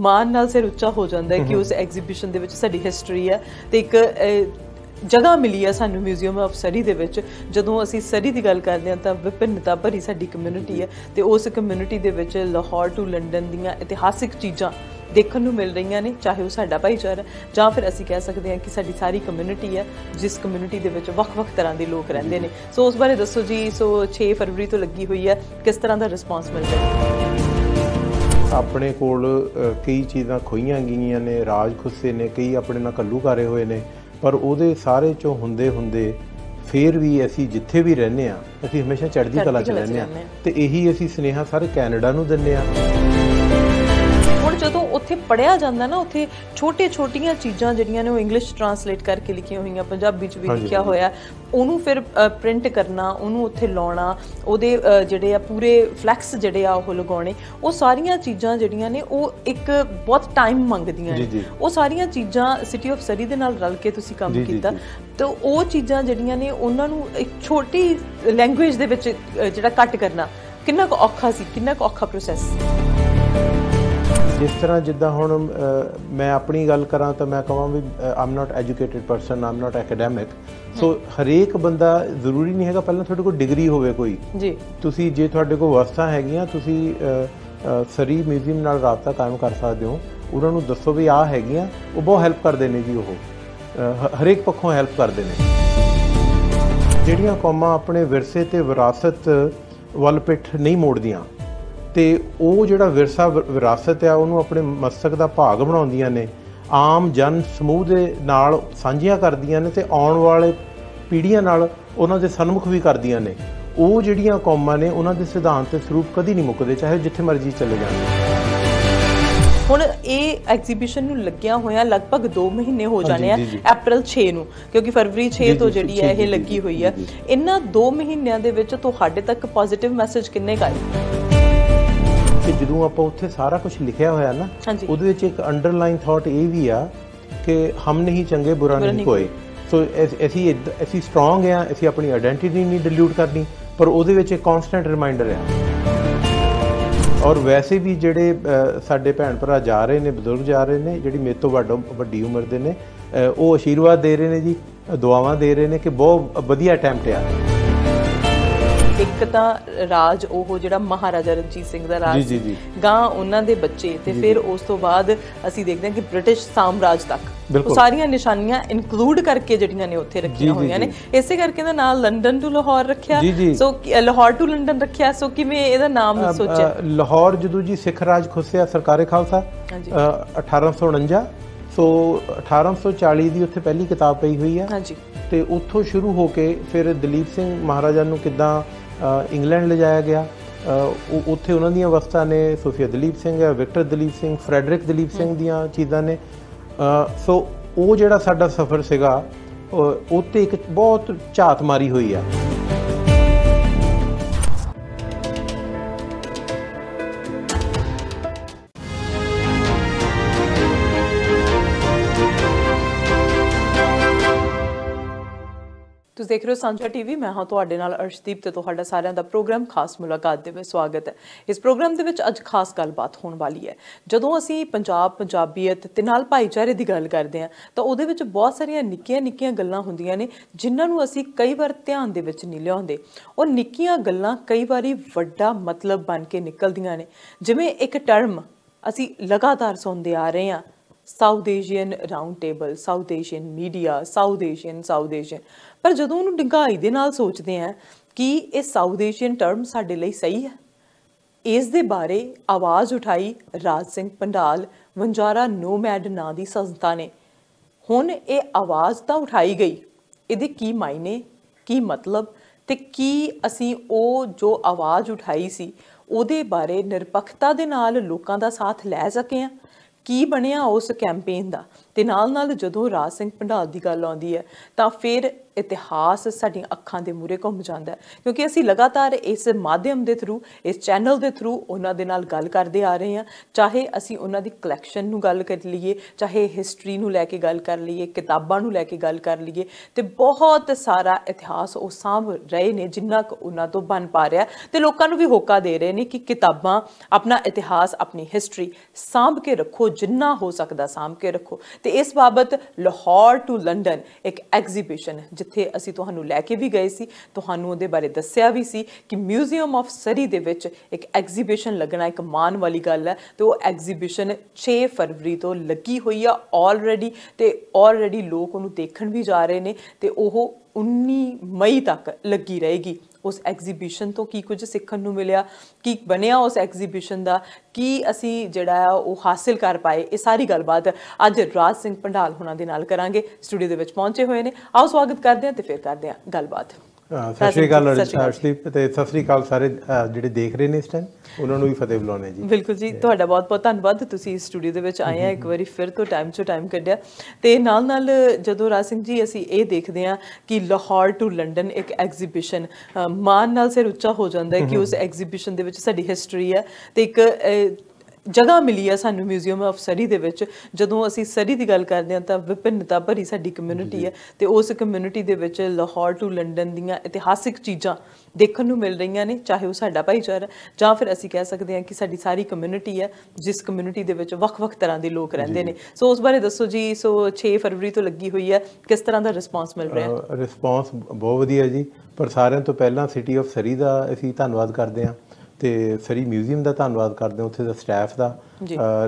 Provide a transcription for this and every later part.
ਮਾਨ ਨਾਲ ਸਿਰ ਉੱਚਾ ਹੋ ਜਾਂਦਾ ਹੈ ਕਿ ਉਸ ਐਗਜ਼ੀਬਿਸ਼ਨ ਦੇ ਵਿੱਚ ਸਾਡੀ ਹਿਸਟਰੀ ਹੈ ਤੇ ਇੱਕ ਜਗ੍ਹਾ ਮਿਲੀ ਹੈ ਸਾਨੂੰ ਮਿਊਜ਼ੀਅਮ ਆਫ ਸਰੀ ਦੇ ਵਿੱਚ ਜਦੋਂ ਅਸੀਂ ਸਰੀ ਦੀ ਗੱਲ ਕਰਦੇ ਹਾਂ ਤਾਂ ਵਿਭਿੰਨਤਾ ਭਰੀ ਸਾਡੀ ਕਮਿਊਨਿਟੀ ਹੈ ਤੇ ਉਸ ਕਮਿਊਨਿਟੀ ਦੇ ਵਿੱਚ ਲਾਹੌਰ ਟੂ ਲੰਡਨ ਦੀਆਂ ਇਤਿਹਾਸਿਕ ਚੀਜ਼ਾਂ ਦੇਖਣ ਨੂੰ ਮਿਲ ਰਹੀਆਂ ਨੇ ਚਾਹੇ ਉਹ ਸਾਡਾ ਭਾਈਚਾਰਾ ਜਾਂ ਫਿਰ ਅਸੀਂ ਕਹਿ ਸਕਦੇ ਹਾਂ ਕਿ ਸਾਡੀ ਸਾਰੀ ਕਮਿਊਨਿਟੀ ਹੈ ਜਿਸ ਕਮਿਊਨਿਟੀ ਦੇ ਵਿੱਚ ਵੱਖ-ਵੱਖ ਤਰ੍ਹਾਂ ਦੇ ਲੋਕ ਰਹਿੰਦੇ ਨੇ ਸੋ ਉਸ ਬਾਰੇ ਦੱਸੋ ਜੀ ਸੋ 6 ਫਰਵਰੀ ਤੋਂ ਲੱਗੀ ਹੋਈ ਹੈ ਕਿਸ ਤਰ੍ਹਾਂ ਦਾ ਰਿਸਪੌਂਸ ਮਿਲ ਰਿਹਾ ਹੈ ਆਪਣੇ ਕੋਲ ਕਈ ਚੀਜ਼ਾਂ ਖੋਈਆਂ ਗਈਆਂ ਨੇ ਰਾਜ ਖੁੱਸੇ ਨੇ ਕਈ ਆਪਣੇ ਨਾਲ ਕੱਲੂ ਕਰੇ ਹੋਏ ਨੇ ਪਰ ਉਹਦੇ ਸਾਰੇ ਚੋਂ ਹੁੰਦੇ ਹੁੰਦੇ ਫੇਰ ਵੀ ਅਸੀਂ ਜਿੱਥੇ ਵੀ ਰਹਿੰਦੇ ਆ ਅਸੀਂ ਹਮੇਸ਼ਾ ਚੜ੍ਹਦੀ ਕਲਾ 'ਚ ਰਹਿੰਦੇ ਆ ਤੇ ਇਹੀ ਅਸੀਂ ਸਨੇਹਾ ਸਾਰੇ ਕੈਨੇਡਾ ਨੂੰ ਦਿੰਨੇ ਆ ਜਿੱਥੇ ਪੜਿਆ ਜਾਂਦਾ ਨਾ ਉੱਥੇ ਛੋਟੇ ਛੋਟੀਆਂ ਚੀਜ਼ਾਂ ਜਿਹੜੀਆਂ ਨੇ ਉਹ ਇੰਗਲਿਸ਼ ਟ੍ਰਾਂਸਲੇਟ ਕਰਕੇ ਲਿਖੀਆਂ ਹੋਈਆਂ ਪੰਜਾਬੀ ਚ ਵੀ ਲਿਖਿਆ ਹੋਇਆ ਉਹਨੂੰ ਫਿਰ ਪ੍ਰਿੰਟ ਕਰਨਾ ਉਹਨੂੰ ਉੱਥੇ ਲਾਉਣਾ ਉਹਦੇ ਜਿਹੜੇ ਆ ਪੂਰੇ ਫਲੈਕਸ ਜਿਹੜੇ ਆ ਉਹ ਲਗਾਉਣੇ ਉਹ ਸਾਰੀਆਂ ਚੀਜ਼ਾਂ ਜਿਹੜੀਆਂ ਨੇ ਉਹ ਇੱਕ ਬਹੁਤ ਟਾਈਮ ਮੰਗਦੀਆਂ ਨੇ ਉਹ ਸਾਰੀਆਂ ਚੀਜ਼ਾਂ ਸਿਟੀ ਆਫ ਸਰੀ ਦੇ ਨਾਲ ਰਲ ਕੇ ਤੁਸੀਂ ਕੰਮ ਕੀਤਾ ਤੇ ਉਹ ਚੀਜ਼ਾਂ ਜਿਹੜੀਆਂ ਨੇ ਉਹਨਾਂ ਨੂੰ ਇੱਕ ਛੋਟੀ ਲੈਂਗੁਏਜ ਦੇ ਵਿੱਚ ਜਿਹੜਾ ਕੱਟ ਕਰਨਾ ਕਿੰਨਾ ਔਖਾ ਸੀ ਕਿੰਨਾ ਔਖਾ ਪ੍ਰੋਸੈਸ ਸੀ ਜਿਸ ਤਰ੍ਹਾਂ ਜਿੱਦਾਂ ਹੁਣ ਮੈਂ ਆਪਣੀ ਗੱਲ ਕਰਾਂ ਤਾਂ ਮੈਂ ਕਹਾਂ ਵੀ I'm not educated person I'm not academic so ਹਰੇਕ ਬੰਦਾ ਜ਼ਰੂਰੀ ਨਹੀਂ ਹੈਗਾ ਪਹਿਲਾਂ ਤੁਹਾਡੇ ਕੋਲ ਡਿਗਰੀ ਹੋਵੇ ਕੋਈ ਜੀ ਤੁਸੀਂ ਜੇ ਤੁਹਾਡੇ ਕੋਲ ਵਸਤਾ ਹੈਗੀਆਂ ਤੁਸੀਂ ਸਰੀ ਮਿਊਜ਼ੀਅਮ ਨਾਲ ਰابطਾ ਕਾਇਮ ਕਰ ਸਕਦੇ ਹੋ ਉਹਨਾਂ ਨੂੰ ਦੱਸੋ ਵੀ ਆ ਹੈਗੀਆਂ ਉਹ ਬਹੁਤ ਹੈਲਪ ਕਰਦੇ ਨੇ ਜੀ ਉਹ ਹਰੇਕ ਪੱਖੋਂ ਹੈਲਪ ਕਰਦੇ ਨੇ ਜਿਹੜੀਆਂ ਕੌਮਾਂ ਆਪਣੇ ਵਿਰਸੇ ਤੇ ਵਿਰਾਸਤ ਵੱਲ ਪਿੱਠ ਨਹੀਂ ਮੋੜਦੀਆਂ ਤੇ ਉਹ ਜਿਹੜਾ ਵਿਰਸਾ ਵਿਰਾਸਤ ਆ ਉਹਨੂੰ ਆਪਣੇ ਮਸਤਕ ਦਾ ਭਾਗ ਬਣਾਉਂਦੀਆਂ ਨੇ ਆਮ ਜਨ ਸਮੂਹ ਦੇ ਨਾਲ ਸਾਂਝੀਆਂ ਕਰਦੀਆਂ ਨੇ ਤੇ ਆਉਣ ਵਾਲੇ ਪੀੜ੍ਹੀਆਂ ਨਾਲ ਉਹਨਾਂ ਦੇ ਸਨਮੁਖ ਵੀ ਕਰਦੀਆਂ ਨੇ ਉਹ ਜਿਹੜੀਆਂ ਕੌਮਾਂ ਨੇ ਉਹਨਾਂ ਦੇ ਸਿਧਾਂਤ ਤੇ ਸਰੂਪ ਕਦੀ ਨਹੀਂ ਮੁੱਕਦੇ ਚਾਹੇ ਜਿੱਥੇ ਮਰਜ਼ੀ ਚਲੇ ਜਾਣ ਹੁਣ ਇਹ ਐਗਜ਼ੀਬਿਸ਼ਨ ਨੂੰ ਲੱਗਿਆ ਹੋਇਆ ਲਗਭਗ 2 ਮਹੀਨੇ ਹੋ ਜਾਣੇ ਆ April 6 ਨੂੰ ਕਿਉਂਕਿ ਫਰਵਰੀ 6 ਤੋਂ ਜਿਹੜੀ ਹੈ ਇਹ ਲੱਗੀ ਹੋਈ ਹੈ ਇਹਨਾਂ 2 ਮਹੀਨਿਆਂ ਦੇ ਵਿੱਚ ਤੁਹਾਡੇ ਤੱਕ ਪੋਜ਼ਿਟਿਵ ਮੈਸੇਜ ਕਿੰਨੇ ਗਏ ਕਿ ਜਦੋਂ ਆਪਾਂ ਉੱਥੇ ਸਾਰਾ ਕੁਝ ਲਿਖਿਆ ਹੋਇਆ ਨਾ ਉਹਦੇ ਵਿੱਚ ਇੱਕ ਅੰਡਰਲਾਈਨ ਥਾਟ ਇਹ ਵੀ ਆ ਕਿ ਹਮ ਨਹੀਂ ਚੰਗੇ ਬੁਰਾ ਨਹੀਂ ਕੋਈ ਸੋ ਅਸੀਂ ਅਸੀਂ ਸਟਰੋਂਗ ਆ ਅਸੀਂ ਆਪਣੀ ਆਇਡੈਂਟੀਟੀ ਨਹੀਂ ਡਿਲੂਟ ਕਰਨੀ ਪਰ ਉਹਦੇ ਵਿੱਚ ਇੱਕ ਕਨਸਟੈਂਟ ਰਿਮਾਈਂਡਰ ਆ ਔਰ ਵੈਸੇ ਵੀ ਜਿਹੜੇ ਸਾਡੇ ਭੈਣ ਭਰਾ ਜਾ ਰਹੇ ਨੇ ਬਜ਼ੁਰਗ ਜਾ ਰਹੇ ਨੇ ਜਿਹੜੀ ਮੇਰੇ ਤੋਂ ਵੱਡੋ ਵੱਡੀ ਉਮਰ ਦੇ ਨੇ ਉਹ ਆਸ਼ੀਰਵਾਦ ਦੇ ਰਹੇ ਨੇ ਜੀ ਦੁਆਵਾਂ ਦੇ ਰਹੇ ਨੇ ਕਿ ਬਹੁਤ ਵਧੀਆ ਅਟੈਂਪਟ ਆ ਇੱਕ ਤਾਂ ਰਾਜ ਉਹ ਜਿਹੜਾ ਮਹਾਰਾਜਾ ਰਣਜੀਤ ਸਿੰਘ ਦਾ ਰਾਜ ਜੀ ਜੀ ਗਾਂ ਉਹਨਾਂ ਦੇ ਬੱਚੇ ਤੇ ਫਿਰ ਉਸ ਤੋਂ ਬਾਅਦ ਅਸੀਂ ਦੇਖਦੇ ਹਾਂ ਕਿ ਬ੍ਰਿਟਿਸ਼ ਸਾਮਰਾਜ ਤੱਕ ਸਾਰੀਆਂ ਨਿਸ਼ਾਨੀਆਂ ਇਨਕਲੂਡ ਕਰਕੇ ਜਿਹੜੀਆਂ ਨੇ ਉੱਥੇ ਰੱਖੀਆਂ ਹੋਈਆਂ ਨੇ ਇਸੇ ਕਰਕੇ ਦਾ ਨਾਮ ਲੰਡਨ ਟੂ ਲਾਹੌਰ ਰੱਖਿਆ ਸੋ ਲਾਹੌਰ ਟੂ ਲੰਡਨ ਰੱਖਿਆ ਸੋ ਕਿਵੇਂ ਇਹਦਾ ਨਾਮ ਸੋਚਿਆ ਲਾਹੌਰ ਜਦੋਂ ਜੀ ਸਿੱਖ ਰਾਜ ਖੁੱਸਿਆ ਸਰਕਾਰੇ ਖਾਲਸਾ 1849 ਸੋ 1840 ਦੀ ਉੱਥੇ ਪਹਿਲੀ ਕਿਤਾਬ ਪਈ ਹੋਈ ਹੈ ਹਾਂਜੀ ਤੇ ਉੱਥੋਂ ਸ਼ੁਰੂ ਹੋ ਕੇ ਫਿਰ ਦਲੀਪ ਸਿੰਘ ਮਹਾਰਾਜਾ ਨੂੰ ਕਿਦਾਂ ਇੰਗਲੈਂਡ ਲਿਜਾਇਆ ਗਿਆ ਉੱਥੇ ਉਹਨਾਂ ਦੀਆਂ ਵਸਤਾਂ ਨੇ ਸੋਫੀਆ ਦਲੀਪ ਸਿੰਘ ਹੈ ਵਿਕਟਰ ਦਲੀਪ ਸਿੰਘ ਫ੍ਰੈਡਰਿਕ ਦਲੀਪ ਸਿੰਘ ਦੀਆਂ ਚੀਜ਼ਾਂ ਨੇ ਸੋ ਉਹ ਜਿਹੜਾ ਸਾਡਾ ਸਫ਼ਰ ਸੀਗਾ ਉਹ ਉੱਤੇ ਇੱਕ ਬਹੁਤ ਝਾਤ ਮਾਰੀ ਹੋਈ ਆ ਦੇਖ ਰਹੇ ਹੋ ਸਾਂਝਾ ਟੀਵੀ ਮੈਂ ਹਾਂ ਤੁਹਾਡੇ ਨਾਲ ਅਰਸ਼ਦੀਪ ਤੇ ਤੁਹਾਡਾ ਸਾਰਿਆਂ ਦਾ ਪ੍ਰੋਗਰਾਮ ਖਾਸ ਮੁਲਾਕਾਤ ਦੇ ਵਿੱਚ ਸਵਾਗਤ ਹੈ ਇਸ ਪ੍ਰੋਗਰਾਮ ਦੇ ਵਿੱਚ ਅੱਜ ਖਾਸ ਗੱਲਬਾਤ ਹੋਣ ਵਾਲੀ ਹੈ ਜਦੋਂ ਅਸੀਂ ਪੰਜਾਬ ਪੰਜਾਬੀਅਤ ਤੇ ਨਾਲ ਭਾਈਚਾਰੇ ਦੀ ਗੱਲ ਕਰਦੇ ਹਾਂ ਤਾਂ ਉਹਦੇ ਵਿੱਚ ਬਹੁਤ ਸਾਰੀਆਂ ਨਿੱਕੀਆਂ-ਨਿੱਕੀਆਂ ਗੱਲਾਂ ਹੁੰਦੀਆਂ ਨੇ ਜਿਨ੍ਹਾਂ ਨੂੰ ਅਸੀਂ ਕਈ ਵਾਰ ਧਿਆਨ ਦੇ ਵਿੱਚ ਨਹੀਂ ਲਿਆਉਂਦੇ ਉਹ ਨਿੱਕੀਆਂ ਗੱਲਾਂ ਕਈ ਵਾਰੀ ਵੱਡਾ ਮਤਲਬ ਬਣ ਕੇ ਨਿਕਲਦੀਆਂ ਨੇ ਜਿਵੇਂ ਇੱਕ ਟਰਮ ਅਸੀਂ ਲਗਾਤਾਰ ਸੁਣਦੇ ਆ ਰਹੇ ਹਾਂ south Asian round table south Asian media south Asian south Asian ਪਰ ਜਦੋਂ ਉਹਨੂੰ ਡੰਗਾਈ ਦੇ ਨਾਲ ਸੋਚਦੇ ਆ ਕਿ ਇਹ ਸਾਊਥ ਏਸ਼ੀਅਨ ਟਰਮ ਸਾਡੇ ਲਈ ਸਹੀ ਹੈ ਇਸ ਦੇ ਬਾਰੇ ਆਵਾਜ਼ ਉਠਾਈ ਰਾਜ ਸਿੰਘ ਪੰਡਾਲ ਵੰਜਾਰਾ ਨੋਮੈਡ ਨਾਂ ਦੀ ਸੰਸਥਾ ਨੇ ਹੁਣ ਇਹ ਆਵਾਜ਼ ਤਾਂ ਉਠਾਈ ਗਈ ਇਹਦੇ ਕੀ ਮਾਇਨੇ ਕੀ ਮਤਲਬ ਤੇ ਕੀ ਅਸੀਂ ਉਹ ਜੋ ਆਵਾਜ਼ ਉਠਾਈ ਸੀ ਉਹਦੇ ਬਾਰੇ ਨਿਰਪੱਖਤਾ ਦੇ ਨਾਲ ਲੋਕਾਂ ਦਾ ਸਾਥ ਲੈ ਸਕੇ ਆ ਕੀ ਬਣਿਆ ਉਸ ਕੈਂਪੇਨ ਦਾ ਤੇ ਨਾਲ ਨਾਲ ਜਦੋਂ ਰਾਜ ਸਿੰਘ ਪੰਡਾਲ ਦੀ ਗੱਲ ਆਉਂਦੀ ਹੈ ਤਾਂ ਫਿਰ ਇਤਿਹਾਸ ਸਾਡੀਆਂ ਅੱਖਾਂ ਦੇ ਮੂਰੇ ਘੁੰਮ ਜਾਂਦਾ ਹੈ ਕਿਉਂਕਿ ਅਸੀਂ ਲਗਾਤਾਰ ਇਸ ਮਾਧਿਅਮ ਦੇ ਥਰੂ ਇਸ ਚੈਨਲ ਦੇ ਥਰੂ ਉਹਨਾਂ ਦੇ ਨਾਲ ਗੱਲ ਕਰਦੇ ਆ ਰਹੇ ਹਾਂ ਚਾਹੇ ਅਸੀਂ ਉਹਨਾਂ ਦੀ ਕਲੈਕਸ਼ਨ ਨੂੰ ਗੱਲ ਕਰ ਲਈਏ ਚਾਹੇ ਹਿਸਟਰੀ ਨੂੰ ਲੈ ਕੇ ਗੱਲ ਕਰ ਲਈਏ ਕਿਤਾਬਾਂ ਨੂੰ ਲੈ ਕੇ ਗੱਲ ਕਰ ਲਈਏ ਤੇ ਬਹੁਤ ਸਾਰਾ ਇਤਿਹਾਸ ਉਹ ਸਾਂਭ ਰਹੇ ਨੇ ਜਿੰਨਾ ਕੁ ਉਹਨਾਂ ਤੋਂ ਬਣ ਪਾ ਰਿਹਾ ਤੇ ਲੋਕਾਂ ਨੂੰ ਵੀ ਹੋਕਾ ਦੇ ਰਹੇ ਨੇ ਕਿ ਕਿਤਾਬਾਂ ਆਪਣਾ ਇਤਿਹਾਸ ਆਪਣੀ ਹਿਸਟਰੀ ਸਾਂਭ ਕੇ ਰੱਖੋ ਜਿੰਨਾ ਹੋ ਸਕਦਾ ਸਾਂਭ ਕੇ ਰੱਖੋ ਤੇ ਇਸ ਬਾਬਤ ਲਾਹੌਰ ਟੂ ਲੰਡਨ ਇੱਕ ਐਗਜ਼ੀਬਿਸ਼ਨ ਜਿੱਥੇ ਅਸੀਂ ਤੁਹਾਨੂੰ ਲੈ ਕੇ ਵੀ ਗਏ ਸੀ ਤੁਹਾਨੂੰ ਉਹਦੇ ਬਾਰੇ ਦੱਸਿਆ ਵੀ ਸੀ ਕਿ ਮਿਊਜ਼ੀਅਮ ਆਫ ਸਰੀ ਦੇ ਵਿੱਚ ਇੱਕ ਐਗਜ਼ੀਬਿਸ਼ਨ ਲੱਗਣਾ ਇੱਕ ਮਾਨ ਵਾਲੀ ਗੱਲ ਹੈ ਤੇ ਉਹ ਐਗਜ਼ੀਬਿਸ਼ਨ 6 ਫਰਵਰੀ ਤੋਂ ਲੱਗੀ ਹੋਈ ਆ ਆਲਰੇਡੀ ਤੇ ਆਲਰੇਡੀ ਲੋਕ ਉਹਨੂੰ ਦੇਖਣ ਵੀ ਜਾ ਰਹੇ ਨੇ ਤੇ ਉਹ 19 ਮਈ ਤੱਕ ਲੱਗੀ ਰਹੇਗੀ ਉਸ ਐਗਜ਼ੀਬਿਸ਼ਨ ਤੋਂ ਕੀ ਕੁਝ ਸਿੱਖਣ ਨੂੰ ਮਿਲਿਆ ਕੀ ਬਣਿਆ ਉਸ ਐਗਜ਼ੀਬਿਸ਼ਨ ਦਾ ਕੀ ਅਸੀਂ ਜਿਹੜਾ ਉਹ ਹਾਸਲ ਕਰ ਪਾਏ ਇਹ ਸਾਰੀ ਗੱਲਬਾਤ ਅੱਜ ਰਾਜ ਸਿੰਘ ਪੰਡਾਲ ਹੁਣਾਂ ਦੇ ਨਾਲ ਕਰਾਂਗੇ ਸਟੂਡੀਓ ਦੇ ਵਿੱਚ ਪਹੁੰਚੇ ਹੋਏ ਨੇ ਆਓ ਸਵਾਗਤ ਕਰਦੇ ਹਾਂ ਤੇ ਫਿਰ ਕਰਦੇ ਹਾਂ ਗੱਲਬਾਤ ਸਤਿ ਸ਼੍ਰੀ ਅਕਾਲ ਅਰਸ਼ਦੀਪ ਤੇ ਸਤਿ ਸ਼੍ਰੀ ਅਕਾਲ ਸਾਰੇ ਜਿਹੜੇ ਦੇਖ ਰਹੇ ਨੇ ਇਸ ਟਾਈਮ ਉਹਨਾਂ ਨੂੰ ਵੀ ਫਤਿਹ ਬੁਲਾਉਣੇ ਜੀ ਬਿਲਕੁਲ ਜੀ ਤੁਹਾਡਾ ਬਹੁਤ ਬਹੁਤ ਧੰਨਵਾਦ ਤੁਸੀਂ ਇਸ ਸਟੂਡੀਓ ਦੇ ਵਿੱਚ ਆਏ ਆ ਇੱਕ ਵਾਰੀ ਫਿਰ ਤੋਂ ਟਾਈਮ ਚੋ ਟਾਈਮ ਕੱਢਿਆ ਤੇ ਨਾਲ ਨਾਲ ਜਦੋਂ ਰਾਜ ਸਿੰਘ ਜੀ ਅਸੀਂ ਇਹ ਦੇਖਦੇ ਆ ਕਿ ਲਾਹੌਰ ਟੂ ਲੰਡਨ ਇੱਕ ਐਗਜ਼ੀਬਿਸ਼ਨ ਮਾਨ ਨਾਲ ਸਿਰ ਉੱਚਾ ਹੋ ਜਾਂਦਾ ਹੈ ਕਿ ਉਸ ਐਗਜ਼ੀਬਿਸ਼ਨ ਦੇ ਵਿੱਚ ਸਾਡੀ ਹਿਸਟਰੀ ਹੈ ਤੇ ਇੱਕ ਜਗ੍ਹਾ ਮਿਲੀ ਹੈ ਸਾਨੂੰ ਮਿਊਜ਼ੀਅਮ ਆਫ ਸਰੀ ਦੇ ਵਿੱਚ ਜਦੋਂ ਅਸੀਂ ਸਰੀ ਦੀ ਗੱਲ ਕਰਦੇ ਹਾਂ ਤਾਂ ਵਿਭਿੰਨਤਾ ਭਰੀ ਸਾਡੀ ਕਮਿਊਨਿਟੀ ਹੈ ਤੇ ਉਸ ਕਮਿਊਨਿਟੀ ਦੇ ਵਿੱਚ ਲਾਹੌਰ ਟੂ ਲੰਡਨ ਦੀਆਂ ਇਤਿਹਾਸਿਕ ਚੀਜ਼ਾਂ ਦੇਖਣ ਨੂੰ ਮਿਲ ਰਹੀਆਂ ਨੇ ਚਾਹੇ ਉਹ ਸਾਡਾ ਭਾਈਚਾਰਾ ਜਾਂ ਫਿਰ ਅਸੀਂ ਕਹਿ ਸਕਦੇ ਹਾਂ ਕਿ ਸਾਡੀ ਸਾਰੀ ਕਮਿਊਨਿਟੀ ਹੈ ਜਿਸ ਕਮਿਊਨਿਟੀ ਦੇ ਵਿੱਚ ਵੱਖ-ਵੱਖ ਤਰ੍ਹਾਂ ਦੇ ਲੋਕ ਰਹਿੰਦੇ ਨੇ ਸੋ ਉਸ ਬਾਰੇ ਦੱਸੋ ਜੀ ਸੋ 6 ਫਰਵਰੀ ਤੋਂ ਲੱਗੀ ਹੋਈ ਹੈ ਕਿਸ ਤਰ੍ਹਾਂ ਦਾ ਰਿਸਪਾਂਸ ਮਿਲ ਰਿਹਾ ਹੈ ਰਿਸਪਾਂਸ ਬਹੁਤ ਵਧੀਆ ਜੀ ਪਰ ਸਾਰਿਆਂ ਤੋਂ ਪਹਿਲਾਂ ਸਿਟੀ ਆਫ ਸਰੀ ਦਾ ਅਸੀਂ ਧੰਨਵਾਦ ਕਰਦੇ ਹਾਂ ਤੇ ਫਰੀ ਮਿਊਜ਼ੀਅਮ ਦਾ ਧੰਨਵਾਦ ਕਰਦੇ ਹਾਂ ਉੱਥੇ ਦਾ ਸਟਾਫ ਦਾ